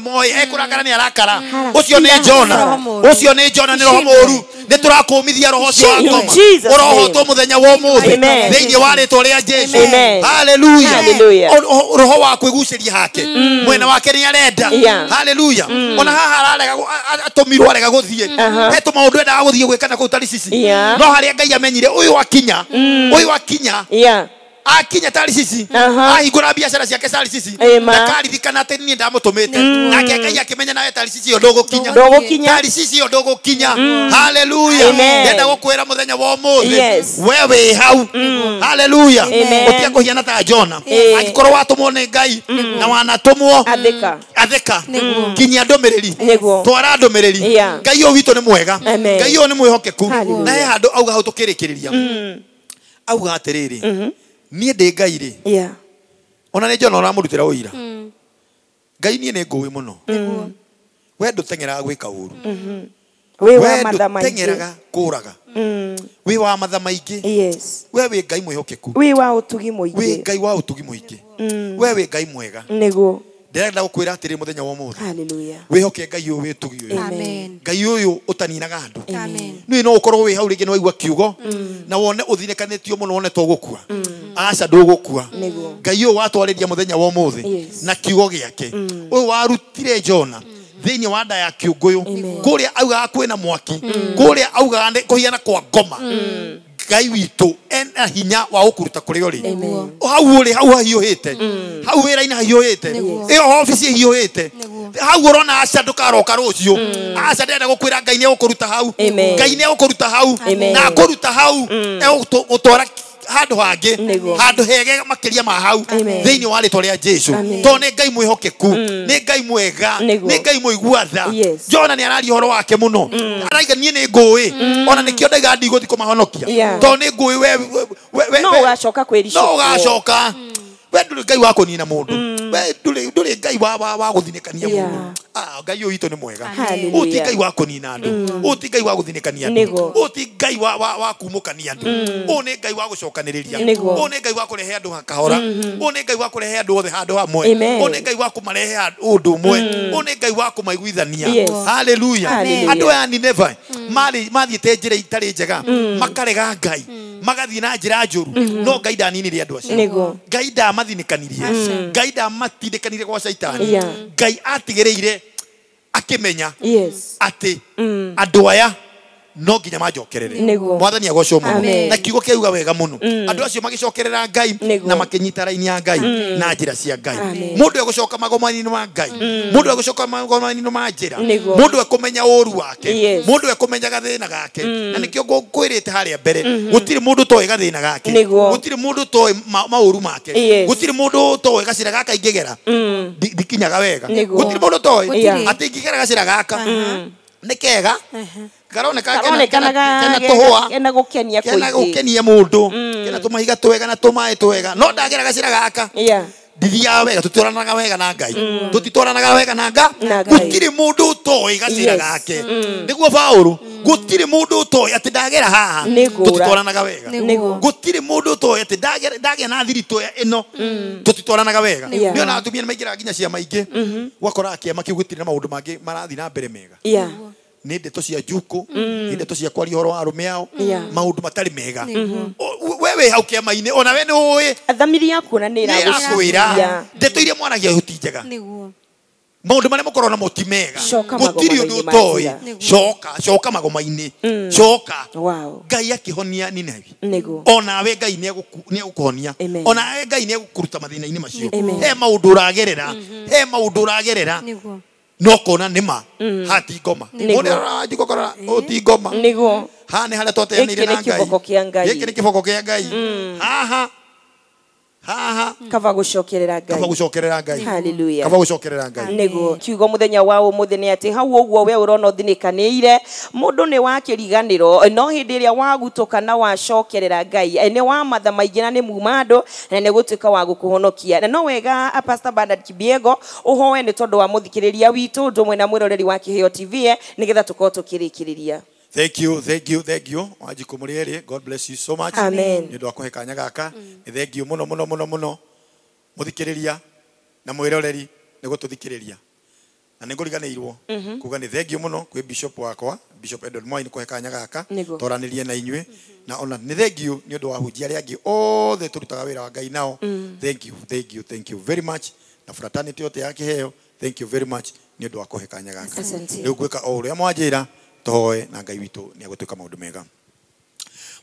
mm. arakara å å cio nä roho nä tå rakå roho cio wa ngoma må thenya wa å inä two rä a jesu haleluya roho wa kwä gucä ria hake mm. mwena wake nä arenda haleluya ona haha ararega arega gå thiä uh-huh. he maå ndå endaga gå gwä kana kå no harä a ngai amenyire å akinya akinya yeah akinya tarisisi uh -huh. ahingura biacara ciake tarisisi ndakarithikana atä niä ndamåtåmäte mm. nake ngai akämenya nawe tarisisi ä yo ndågåkinya tarisisi ä yo ndågåkinya mm. haleluya ndenda gå kwä ra må thenya wa må thä we wä hau mm. haleluya å tia kå hiana ta jona angä korwo watå mwo nä ngai na wanatå mwo ka kinya ndå mä rä ri twara ndå mä rä ri ngai å witå nä mwega ngai å yå nä mwä hokeku na he handå auga hau tå kä rä kä rä ria auga rä niä ndä ngai rä ona nä njona å ramå å ira mm. ngai niä nä ä må no we ndå tengeraga gwä ka å ru mm-hmm. we ndå tengeraga kå raga mm. wä wa matha maingä we wä ngai mwä hokeku wä ngai wa å tugi må ingä mm. we wä ngai mwega nä guo atä rä må thenya wa wä hoke ngai tågi å ũyũ ngai ũyũ ũtaninaga andũ nĩĩ no ũkorwo wä hau nä waigua kiugo mm. na wone må no wone to kua mm. aca kua ngai ria må thenya wa thä na kiugo å mm. yå warutire jona thĩinĩ wa nda ya rä a augaga na mwaki a augaga kũhiana kwa ngoma ngai witå ena hinya wa gå kå ruta kå rä a å rä hau å rä hau hahiå hä te mm. hau wä ra-inä hahiå hä te ä yo obici hiå hä te hau å rona aca ndå karoka rå ciå mm. aca ndenda gå kwä ra ngai nä egå kå ruta hau ngai nä egå kå ruta hau na akå ruta hau mm. egå twara handu hangi handu hege makiria ma hau thiini wa ritwa ria jesu to nä ngai hokeku mm. ni ngai mwega ni ngai muigua tha jona ni araria horo wake muno mm. araiga nie ni ngui mm. ona nikio ndaiga ndigå thiä kå mahonokia to nä ngå no å gacoka we ndå rä ngai wa kå nina må ndå ndå rä ngai wa gå thinäkania må ndå ah, ngai å itå nä mwega å ti ngai wa kå nina andå å mm. ti ngai wa gå thinäkania andå å ti ngai wa kumå kania andå å mm. nä ngai wa gå cokanä rä ria å nä ngai wa kå rehe andå hakahora å mm-hmm. nä ngai wa kå rehe andå othe handå hamwe å nä ngai wa kå marehe å ndå mwe å mm. nä ngai wa kå maiguithania haleluya andå aya nineve mathiä te njä ra itarä njega makarega ngai magathiä na njä njå ru mhm. no ngai ndaninire andå acio ngai kanirie ngai kanirie gwa caitani ngai atigä rä ire akä menya atä mm. andå aya no nginya manjokerere mwathani agocwo mũno na kiugo kĩauga wega no mm. andå acio cokerera ngai na makĩnyita raini ya ngai mm. na njĩra cia ngai mũndũ egũcoka magomani-inĩ ma ngai mm. mũndũ egũcoka magomani-inĩ ma njĩra menya å ru wake mũndũ ekũmenya gathĩna gake na te harä a mbere mm-hmm. gũtirĩ mũndũ toĩ gathĩna gake ndå mũndũ maå ru make gũtirĩ mũndũ toĩ gacira gaka ingĩgera ndikinyaga wega gũtirĩ mũndũ toĩ atĩ ingĩgera gacĩra gaka mm-hmm. nä kega uh-huh karonekana kena gukenia kena gukenia mundu kena tumahiga mm. twega na tumae twega no ndagera gacira gaka ndithiaga wega tutitwaranaga wega na ngai mm. tutitwaranaga wega na nga gutirĩ mũndũ ũtoĩ gacĩra gake mm. nĩguo baũrũ gutirĩ mũndũ ũtoĩ atĩ ndagera haha tutitwaranaga wega gutirĩ mũndũ ũtoĩ atĩ ndagĩa na thiritũ ĩno tutitwaranaga wega nĩona atumia nĩ maingĩraga nginya ciama ingĩ mm-hmm. ũgakora kĩama kĩu gĩtirĩ na maũndũ mangĩ marathiĩ na mbere mega nä ndeto cia njuku mm. nä ndeto cia kwaria horo wa arå me ao maå ndå matarä mega we wä hau kä amainä ona we nä å ä nä irakwä ra ndeto iria mwaragia hå ti njega maundu maria mukorwo namo ti mega gutiri undu utoi coka coka magoma-ini mm. coka ngai akä ni nabi onawe ngai ni egukuhonia onawe ngai ni mathä mathina-ini macio he maundu uragerera mm-hmm. he maundu uragerera no kona nima mm. ha ti ngoma mona jiko kora mm. o ti ngoma niguo ha ni haria twateanire na ngai giki ni kiboko kia ngai haha mm. Hmm. kava gucokerera ngaikava gucokerera ngai niguo hmm. kiugo muthenya wa umuthi ni ati hau uguo we urona uthinikanire mundu ni wa kiriganiro eh, no hindi iria wagutuka na wacokerera ngai eh, ni wa matha maingi na ni muma andu na ni gutuika wa gukuhonokia na no wega ah, pastor Bernard Kibiego uhoe ni tondu wa muthikiriria witu ndumwe na mwiroreri wa Kiheo TV eh, nigetha tukorwo tukirikiriria thank you thank you thank you wanjiku muri eri god bless you so much amen ni ndwa kuhe kanya gaka mm. ni thank you muno muno muno muno muthikiriria na mwiroreri mhm. ni gututhikiriria na nä ngå riganä kuga nä thengio må no kwä bishop wakwa bishop edward mwai ni kuhe he kanya gaka toranä rie na inywe mhm. na ona nä thank you å ndå wa hunjia arä angä the tå rutaga wä wa ngai nao mm. thank you thank you thank you very much na fraternity yothe yake kä heo thank you very much nä å ndå wa kå he kanya gaka rä u ngwä ka o å rä tohoe na ngai tuä ni maå ndå mega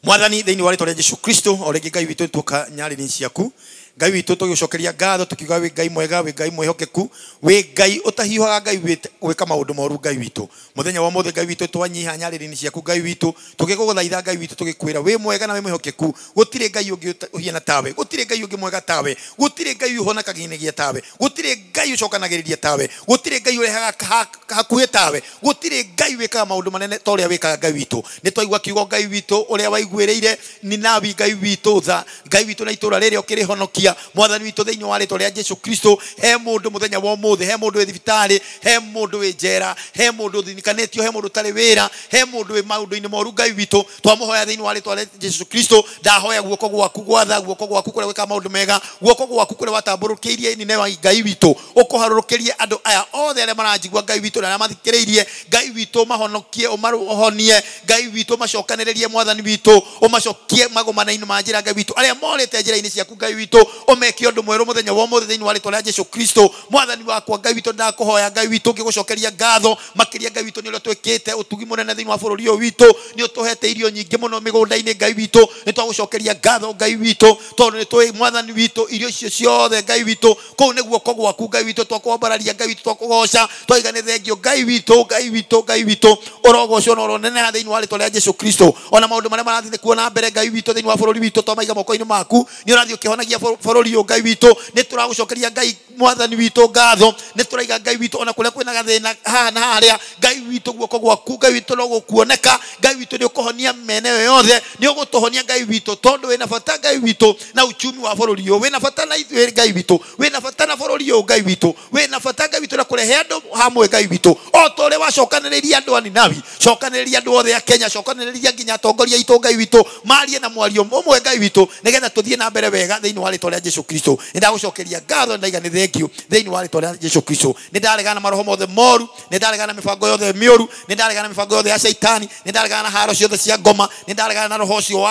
mwathani thĩinĩ wa rä a jesu kristo o ngä ngai witũ nĩ tuoka nyarĩrĩ ciaku ngai witå tå gä gå cokeria ngatho tå kiuga wä ngai mwega wä ngai mwähokeku wä ngai å tahiũhaga ngai gwä ka maå ndå moru ngai witå må thenya wa må thä ngai witå twanyiha nyarä rini ciaku ngai witå tå gä gå gå thaitha ngai witå tå gä kwä ra wä mwega na wä mwähokeku gå tirä ngai å ngä å hiana tawe gå tirä ngai å ngä mwega tawe gå tirä ngai å honakaginägia tawe gå tirä ngai å cokanagä rä ria tawe gå tirä ngai å rehaga hakuhä tawe gå tirä ngai wä kaga maå ndå manene ta å rä a wä kaga ngai witå nä twaigua kiugo ngai witå å rä a waiguä rä ire ninawi ngai witå tha ngai witå na itå ra rä rä a å kä rä honokia tukiugia mwathani witå thä inä wa rä rä jesu kristo he må ndå må thenya wa må thä he må ndå wä thibitarä he må ndå wä njera he må ndå thinikanä tio he må ndå tarä wä ra he må ndå wä maå ndå-inä moru ngai witå twamå hoya thä inä wa rä jesu kristo ndahoya guoko gwaku gwatha guoko gwaku kå rä gwä maå ndå mega guoko gwaku kå rä watambå rå kä irie nene wa ngai witå å kå harå rå kä rie andå aya othe arä a maranjigua ngai witå na arä a mathikä rä irie ngai witå mahonokie å mahonie ngai witå macokanä rä rie mwathani witå å magomana-inä ma njä ra ngai witå arä a morä te njä ra-inä ciaku ngai witå umeke undu mweru muthenya wa umuthi thini wali ritwa ria jesu kristo mwathani wakwa ngai witu ndakuhoya ngai witu ngigucokeria ngatho makiria ngai witu ni uria twikite utugi munene thini wa bururi uyu witu ni utuhete irio nyingi muno migunda-ini ngai witu ni twagucokeria ngatho ngai witu tondu ni twi mwathani witu irio cio ciothe ngai witu kuu ni guoko gwaku ngai witu twakwambararia ngai witu twakugoca twaigane thengio ngai witu ngai witu ngai witu urogocwo na uroneneha thiini wa ritwa ria jesu kristo ona maundu maria marathiĩ kuona mbere ngai witu thini wa bururi witu twamaiga moko-ini maku ni urathi ukihonagia bururi yo ngai witu ni turagucokeria ngai mwathani witå ngatho nä tå raiga ngai witå ona kå rä a kwä na gathäna haha na harä ngai witå guoko gwaku ngai witå no gå kuoneka ngai witå nä å kå honia mene yo yothe nä å gå tå honia ngai witå tondå wä na bata ngai witå na uchumi wa bå rå ri å wä na bata na ithuä ngai witå wä na bata na bå rå ri å ngai witå wä na bata ngai witå na kå rehe andå hamwe ngai witå o ta å rä wacokanä rä andå aninawi cokanä rä andå othe a kenya cokanä rä nginya atongoria itå ngai witå marie na mwario å mwe ngai witå nä getha tå thiä na mbere wega thä inä wa rä twa rä a jesu kristo nä ndagå cokeria ngatho ndaiga nä thengiå thä inä wa rä a jesu kristo nä ndaregana na maroho mothe moru nä ndaregana na mä bango yothe mä åru nä ndaregana na mä bango yothe ya caitani nä ndaregana na haro ciothe cia ngoma nä ndaregana na roho å cio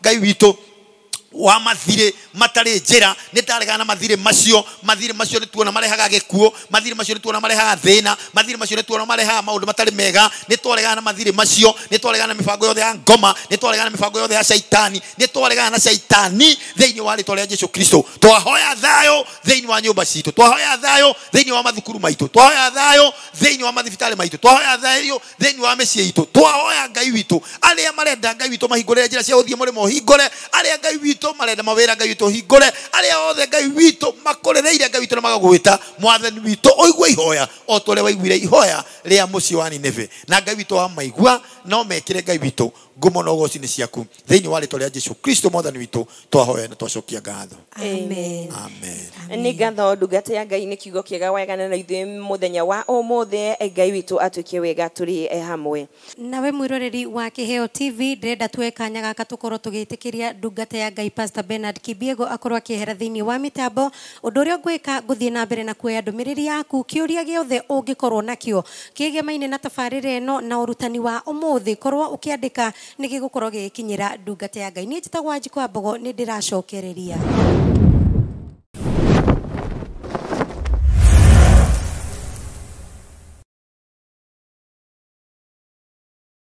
ngai witå wa mathirä matarä njä ra nä ndaregana na mathirä macio mathirä macio nä tuona marehaga gä kuo mathirä macio nä tuona marehaga thä na mathirä macio nä tuona marehaga maå ndå matarä mega nä twaregana na mathirä macio nä twaregana na mä bango yothe ya ngoma nä twaregana na mä bango yothe ya caitani nä twaregana na caitani thä inä wa rä twa jesu kristo twahoya thayå thä inä wa nyå mba citå twahoya thayå thä inä wa mathukuru maitå twahoya thayå thä inä wa mathibitarä maitå twahoya thayå thä inä wa mä ciä itå twahoya ngai witå arä a marenda ngai witå mahingå rä re njä ra cia å thiä må rä mo hingå re arä a ngai witå witå marenda mawä ngai witå hingå re arä a othe ngai witå makå rä ire ngai witå na magagwä ta mwathani witå å igua ihoya o tå rä waiguire ihoya rä a må ciä wa nineve na ngai witå wa maigua no mekä re ngai witå ngumo no gocinä ciaku thä inä wa rä twa jesu kristo mwathani witå twahoya na twacokia ngatho nä ngatho ndungata ya ngai nä kiugo kä ega wegana na ithuä må thenya wa å må thä e ngai witå atuä ke wega tå e hamwe nawe mwiroreri wa kä heo tv ndärenda tuoe kanya gaka tå korwo tå gä ndungata ya ngai pastor bernard kibiego akorwo akä hera thä inä wa mä tambo å ndå å na mbere na kuoya ndå mä rä ri yaku kä å ria gä othe å ngä korwo nakĩo kä na tabarä ra no na å wa å må thä korwo å nä gä gå korwo gä gä kinyä ra ndungata ya ngai nä njä tagwa njikwa mbogo nä ndä racokereria